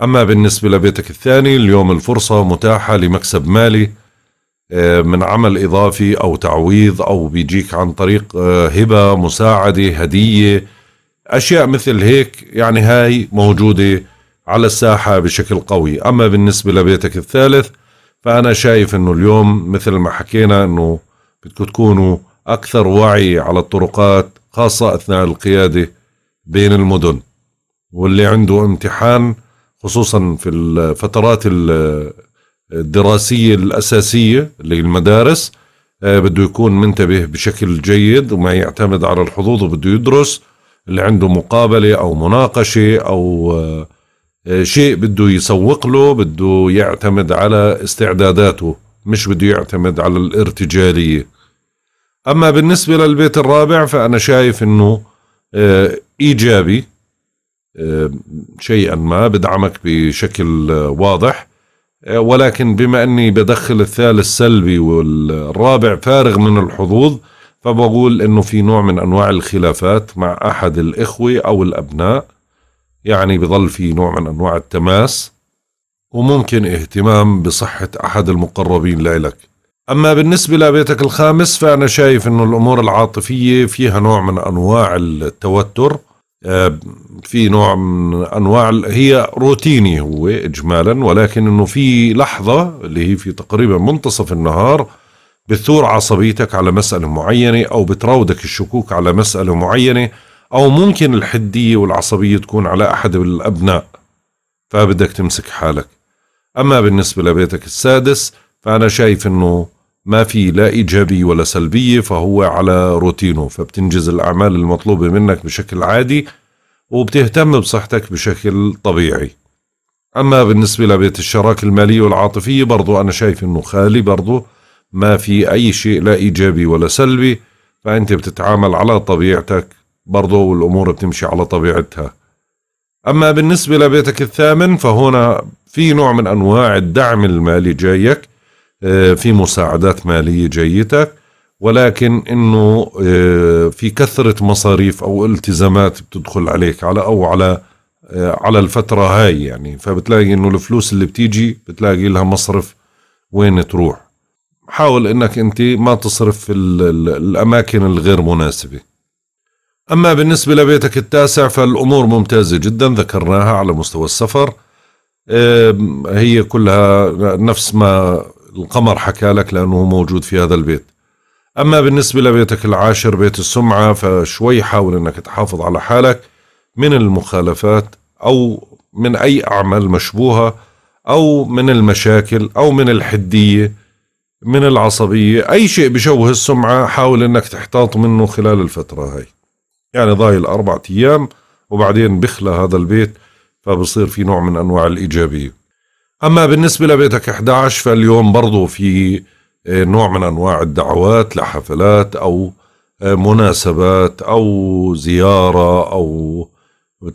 S1: اما بالنسبة لبيتك الثاني اليوم الفرصة متاحة لمكسب مالي آه، من عمل اضافي او تعويض او بيجيك عن طريق آه، هبة مساعدة هدية اشياء مثل هيك يعني هاي موجودة على الساحة بشكل قوي أما بالنسبة لبيتك الثالث فأنا شايف إنه اليوم مثل ما حكينا إنه بدكم تكونوا أكثر وعي على الطرقات خاصة أثناء القيادة بين المدن واللي عنده امتحان خصوصا في الفترات الدراسية الأساسية اللي المدارس آه، بده يكون منتبه بشكل جيد وما يعتمد على الحظوظ وبده يدرس اللي عنده مقابلة أو مناقشة أو آه، آه، شيء بده يسوق له بده يعتمد على استعداداته مش بده يعتمد على الارتجالية أما بالنسبة للبيت الرابع فأنا شايف أنه آه، إيجابي آه، شيئا ما بدعمك بشكل واضح ولكن بما أني بدخل الثالث سلبي والرابع فارغ من الحظوظ فبقول أنه في نوع من أنواع الخلافات مع أحد الإخوة أو الأبناء يعني بظل في نوع من أنواع التماس وممكن اهتمام بصحة أحد المقربين لإلك أما بالنسبة لبيتك الخامس فأنا شايف أنه الأمور العاطفية فيها نوع من أنواع التوتر آه، في نوع من أنواع هي روتيني هو إجمالا ولكن أنه في لحظة اللي هي في تقريبا منتصف النهار بتثور عصبيتك على مسألة معينة أو بتراودك الشكوك على مسألة معينة أو ممكن الحدية والعصبية تكون على أحد الأبناء فبدك تمسك حالك أما بالنسبة لبيتك السادس فأنا شايف أنه ما في لا إيجابي ولا سلبية فهو على روتينه فبتنجز الأعمال المطلوبة منك بشكل عادي وبتهتم بصحتك بشكل طبيعي أما بالنسبة لبيت الشراكة المالية والعاطفية برضو أنا شايف أنه خالي برضو ما في أي شيء لا إيجابي ولا سلبي فأنت بتتعامل على طبيعتك برضو والأمور بتمشي على طبيعتها أما بالنسبة لبيتك الثامن فهنا في نوع من أنواع الدعم المالي جايك آه، في مساعدات مالية جايتك ولكن انه آه، في كثره مصاريف او التزامات بتدخل عليك على او على آه، على الفتره هاي يعني فبتلاقي انه الفلوس اللي بتيجي بتلاقي لها مصرف وين تروح حاول انك انت ما تصرف في الاماكن الغير مناسبه أما بالنسبة لبيتك التاسع فالأمور ممتازة جدا ذكرناها على مستوى السفر هي كلها نفس ما القمر حكى لك لأنه موجود في هذا البيت أما بالنسبة لبيتك العاشر بيت السمعة فشوي حاول أنك تحافظ على حالك من المخالفات أو من أي أعمال مشبوهة أو من المشاكل أو من الحدية من العصبية أي شيء بشوه السمعة حاول أنك تحتاط منه خلال الفترة هاي يعني ضايل أربعة أيام وبعدين بخلى هذا البيت فبصير في نوع من أنواع الإيجابية أما بالنسبة لبيتك 11 فاليوم برضو في آه، نوع من أنواع الدعوات لحفلات أو آه، مناسبات أو زيارة أو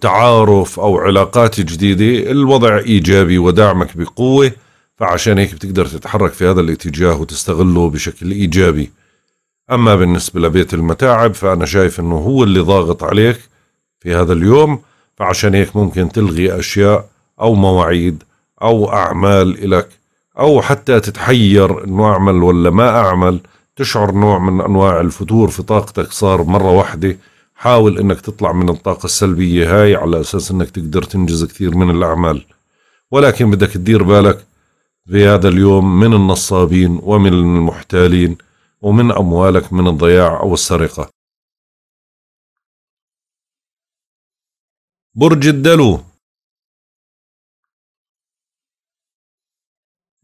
S1: تعارف أو علاقات جديدة الوضع إيجابي ودعمك بقوة فعشان هيك بتقدر تتحرك في هذا الاتجاه وتستغله بشكل إيجابي أما بالنسبة لبيت المتاعب فأنا شايف أنه هو اللي ضاغط عليك في هذا اليوم فعشان هيك ممكن تلغي أشياء أو مواعيد أو أعمال إلك أو حتى تتحير أنه أعمل ولا ما أعمل تشعر نوع من أنواع الفتور في طاقتك صار مرة واحدة حاول أنك تطلع من الطاقة السلبية هاي على أساس أنك تقدر تنجز كثير من الأعمال ولكن بدك تدير بالك في هذا اليوم من النصابين ومن المحتالين ومن أموالك من الضياع أو
S2: السرقة برج الدلو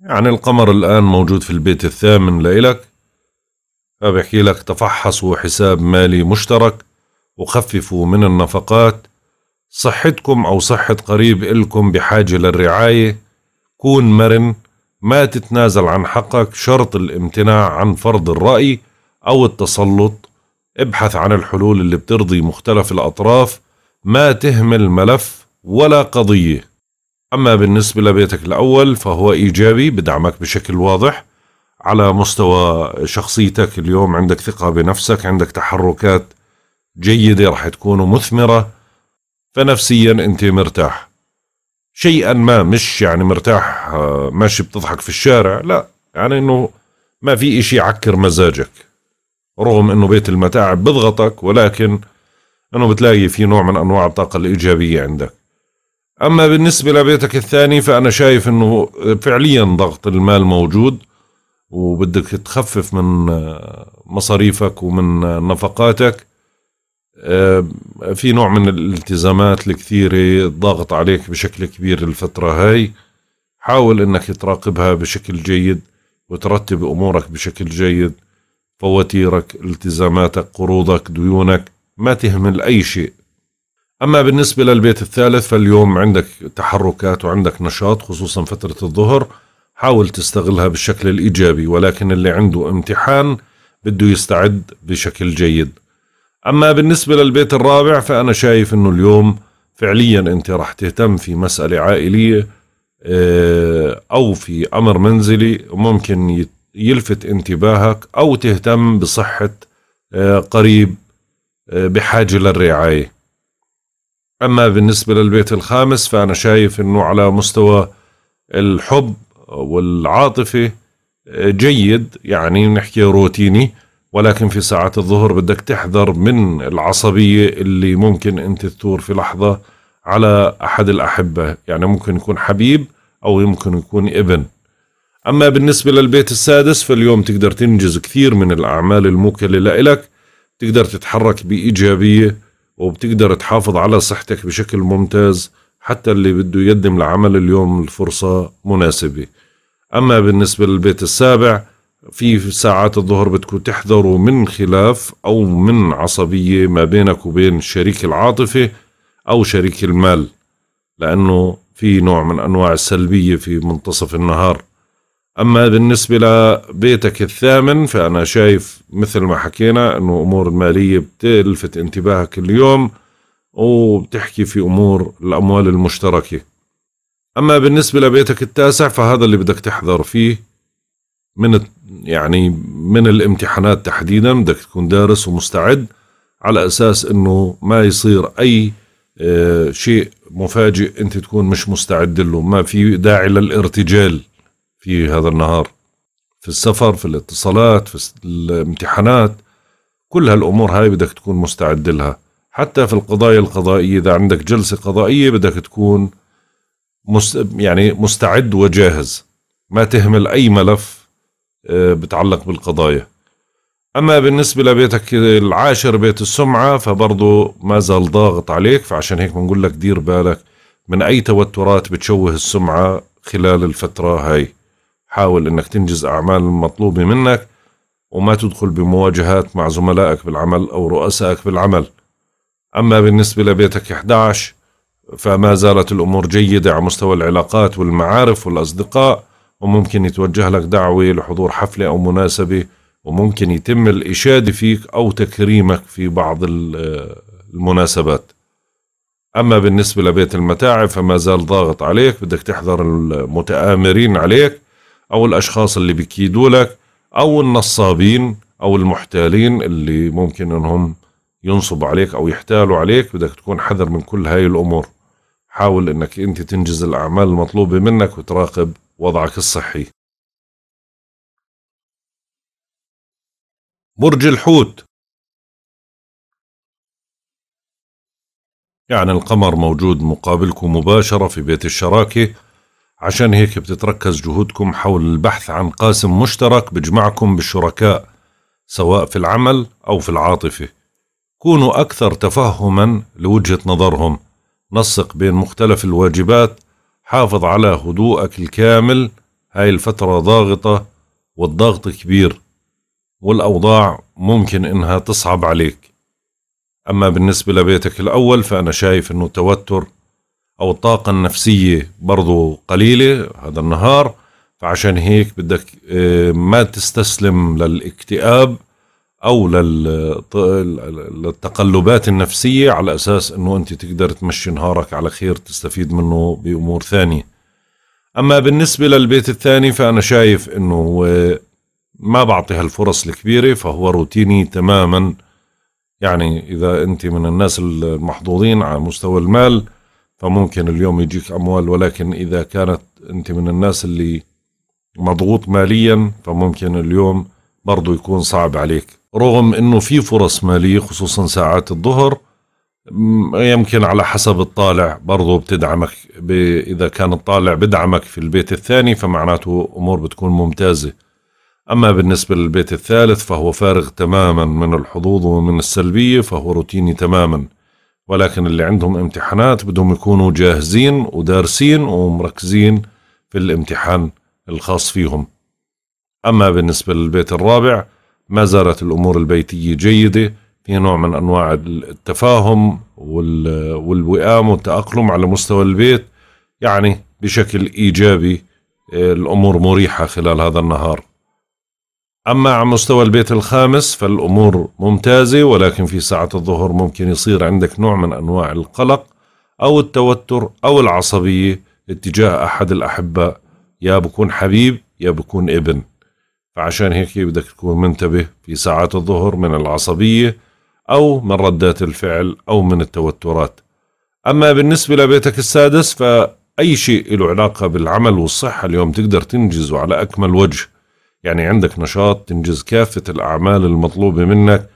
S2: يعني
S1: القمر الآن موجود في البيت الثامن لإلك فبحكي لك تفحصوا حساب مالي مشترك وخففوا من النفقات صحتكم أو صحة قريب إلكم بحاجة للرعاية كون مرن ما تتنازل عن حقك شرط الامتناع عن فرض الرأي أو التسلط ابحث عن الحلول اللي بترضي مختلف الأطراف ما تهمل ملف ولا قضية أما بالنسبة لبيتك الأول فهو إيجابي بدعمك بشكل واضح على مستوى شخصيتك اليوم عندك ثقة بنفسك عندك تحركات جيدة رح تكون مثمرة فنفسيا أنت مرتاح شيئا ما مش يعني مرتاح آه، ماشي بتضحك في الشارع لا يعني انه ما في اشي يعكر مزاجك رغم انه بيت المتاعب بضغطك ولكن انه بتلاقي في نوع من انواع الطاقة الايجابية عندك اما بالنسبة لبيتك الثاني فانا شايف انه فعليا ضغط المال موجود وبدك تخفف من آه، مصاريفك ومن آه، نفقاتك آه، في نوع من الالتزامات الكثيرة ضاغط عليك بشكل كبير الفترة هاي حاول انك تراقبها بشكل جيد وترتب امورك بشكل جيد فواتيرك التزاماتك قروضك ديونك ما تهمل اي شيء اما بالنسبة للبيت الثالث فاليوم عندك تحركات وعندك نشاط خصوصا فترة الظهر حاول تستغلها بالشكل الايجابي ولكن اللي عنده امتحان بده يستعد بشكل جيد أما بالنسبة للبيت الرابع فأنا شايف أنه اليوم فعليا أنت رح تهتم في مسألة عائلية آه، أو في أمر منزلي وممكن يلفت انتباهك أو تهتم بصحة آه، قريب آه، بحاجة للرعاية أما بالنسبة للبيت الخامس فأنا شايف أنه على مستوى الحب والعاطفة جيد يعني نحكي روتيني ولكن في ساعات الظهر بدك تحذر من العصبية اللي ممكن أنت تثور في لحظة على أحد الأحبة يعني ممكن يكون حبيب أو يمكن يكون ابن أما بالنسبة للبيت السادس فاليوم تقدر تنجز كثير من الأعمال الموكلة لإلك تقدر تتحرك بإيجابية وبتقدر تحافظ على صحتك بشكل ممتاز حتى اللي بده يقدم لعمل اليوم الفرصة مناسبة أما بالنسبة للبيت السابع في ساعات الظهر بدكم تحذروا من خلاف أو من عصبية ما بينك وبين شريك العاطفة أو شريك المال لأنه في نوع من أنواع السلبية في منتصف النهار أما بالنسبة لبيتك الثامن فأنا شايف مثل ما حكينا أنه أمور مالية بتلفت انتباهك اليوم وبتحكي في أمور الأموال المشتركة أما بالنسبة لبيتك التاسع فهذا اللي بدك تحذر فيه من يعني من الامتحانات تحديدا بدك تكون دارس ومستعد على اساس انه ما يصير اي آه، شيء مفاجئ انت تكون مش مستعد له ما في داعي للارتجال في هذا النهار في السفر في الاتصالات في الامتحانات كل هالامور هاي بدك تكون مستعد لها حتى في القضايا القضائيه اذا عندك جلسه قضائيه بدك تكون مست... يعني مستعد وجاهز ما تهمل اي ملف آه، بتعلق بالقضايا أما بالنسبة لبيتك العاشر بيت السمعة فبرضه ما زال ضاغط عليك فعشان هيك بنقول لك دير بالك من أي توترات بتشوه السمعة خلال الفترة هاي حاول أنك تنجز أعمال المطلوبة منك وما تدخل بمواجهات مع زملائك بالعمل أو رؤسائك بالعمل أما بالنسبة لبيتك 11 فما زالت الأمور جيدة على مستوى العلاقات والمعارف والأصدقاء وممكن يتوجه لك دعوة لحضور حفلة أو مناسبة وممكن يتم الإشادة فيك أو تكريمك في بعض المناسبات أما بالنسبة لبيت المتاعب فما زال ضاغط عليك بدك تحذر المتآمرين عليك أو الأشخاص اللي بكيدوا لك أو النصابين أو المحتالين اللي ممكن أنهم ينصب عليك أو يحتالوا عليك بدك تكون حذر من كل هاي الأمور حاول أنك أنت تنجز الأعمال المطلوبة منك وتراقب وضعك الصحي
S2: برج الحوت يعني القمر موجود
S1: مقابلكم مباشرة في بيت الشراكة عشان هيك بتتركز جهودكم حول البحث عن قاسم مشترك بجمعكم بالشركاء سواء في العمل أو في العاطفة كونوا أكثر تفهما لوجهة نظرهم نسق بين مختلف الواجبات حافظ على هدوءك الكامل هاي الفترة ضاغطة والضغط كبير والأوضاع ممكن إنها تصعب عليك أما بالنسبة لبيتك الأول فأنا شايف إنه التوتر أو الطاقة النفسية برضو قليلة هذا النهار فعشان هيك بدك آه، ما تستسلم للاكتئاب او للتقلبات النفسيه على اساس انه انت تقدر تمشي نهارك على خير تستفيد منه بامور ثانيه اما بالنسبه للبيت الثاني فانا شايف انه هو ما بعطي هالفرص الكبيره فهو روتيني تماما يعني اذا انت من الناس المحظوظين على مستوى المال فممكن اليوم يجيك اموال ولكن اذا كانت انت من الناس اللي مضغوط ماليا فممكن اليوم برضه يكون صعب عليك رغم انه في فرص ماليه خصوصا ساعات الظهر يمكن على حسب الطالع برضه بتدعمك ب... اذا كان الطالع بدعمك في البيت الثاني فمعناته امور بتكون ممتازه اما بالنسبه للبيت الثالث فهو فارغ تماما من الحظوظ ومن السلبيه فهو روتيني تماما ولكن اللي عندهم امتحانات بدهم يكونوا جاهزين ودارسين ومركزين في الامتحان الخاص فيهم اما بالنسبه للبيت الرابع ما زالت الأمور البيتية جيدة في نوع من أنواع التفاهم والوئام والتأقلم على مستوى البيت يعني بشكل إيجابي آه، الأمور مريحة خلال هذا النهار أما على مستوى البيت الخامس فالأمور ممتازة ولكن في ساعة الظهر ممكن يصير عندك نوع من أنواع القلق أو التوتر أو العصبية اتجاه أحد الأحباء يا بكون حبيب يا بكون ابن فعشان هيك بدك تكون منتبه في ساعات الظهر من العصبية أو من ردات الفعل أو من التوترات أما بالنسبة لبيتك السادس فأي شيء له علاقة بالعمل والصحة اليوم تقدر تنجزه على أكمل وجه يعني عندك نشاط تنجز كافة الأعمال المطلوبة منك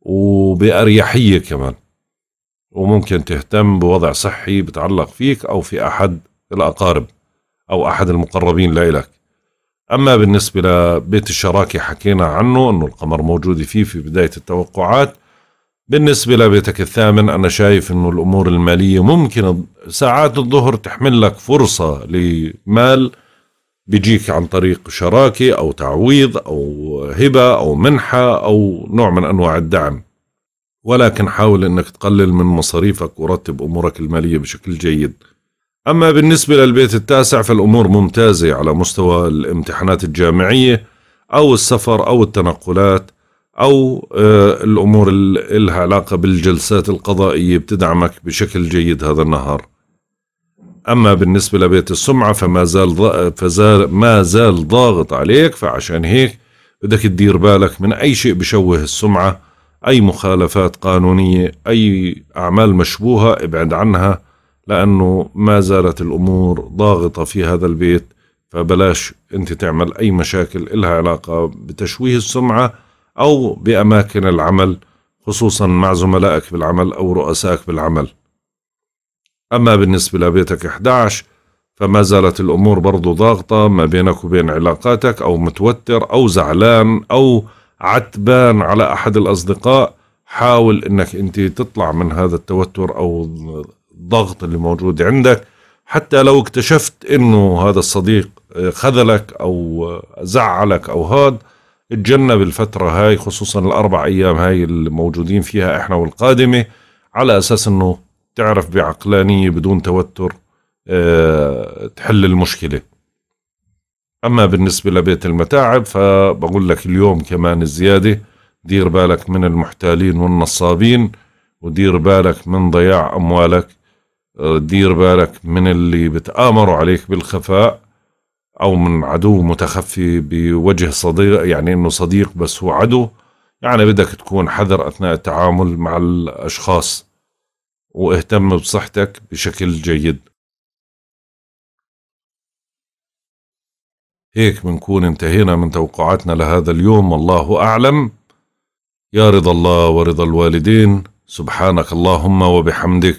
S1: وبأريحية كمان وممكن تهتم بوضع صحي بتعلق فيك أو في أحد الأقارب أو أحد المقربين لإلك أما بالنسبة لبيت الشراكة حكينا عنه أنه القمر موجود فيه في بداية التوقعات بالنسبة لبيتك الثامن أنا شايف أنه الأمور المالية ممكن ساعات الظهر تحمل لك فرصة لمال بيجيك عن طريق شراكة أو تعويض أو هبة أو منحة أو نوع من أنواع الدعم ولكن حاول أنك تقلل من مصاريفك ورتب أمورك المالية بشكل جيد أما بالنسبة للبيت التاسع فالأمور ممتازة على مستوى الامتحانات الجامعية أو السفر أو التنقلات أو آه، الأمور اللي لها علاقة بالجلسات القضائية بتدعمك بشكل جيد هذا النهار أما بالنسبة لبيت السمعة فما زال فزال ما زال ضاغط عليك فعشان هيك بدك تدير بالك من أي شيء بشوه السمعة أي مخالفات قانونية أي أعمال مشبوهة ابعد عنها لأنه ما زالت الأمور ضاغطة في هذا البيت فبلاش أنت تعمل أي مشاكل إلها علاقة بتشويه السمعة أو بأماكن العمل خصوصا مع زملائك بالعمل أو رؤسائك بالعمل أما بالنسبة لبيتك 11 فما زالت الأمور برضو ضاغطة ما بينك وبين علاقاتك أو متوتر أو زعلان أو عتبان على أحد الأصدقاء حاول أنك أنت تطلع من هذا التوتر أو الضغط اللي موجود عندك حتى لو اكتشفت انه هذا الصديق آه، خذلك او آه، زعلك او هاد اتجنب الفترة هاي خصوصا الأربع أيام هاي اللي موجودين فيها إحنا والقادمة على أساس أنه تعرف بعقلانية بدون توتر اه تحل المشكلة أما بالنسبة لبيت المتاعب فبقول لك اليوم كمان الزيادة دير بالك من المحتالين والنصابين ودير بالك من ضياع أموالك دير بالك من اللي بتآمروا عليك بالخفاء أو من عدو متخفي بوجه صديق يعني إنه صديق بس هو عدو يعني بدك تكون حذر أثناء التعامل مع الأشخاص واهتم بصحتك بشكل جيد هيك بنكون انتهينا من توقعاتنا لهذا اليوم والله أعلم يا رضا الله ورضا الوالدين سبحانك اللهم وبحمدك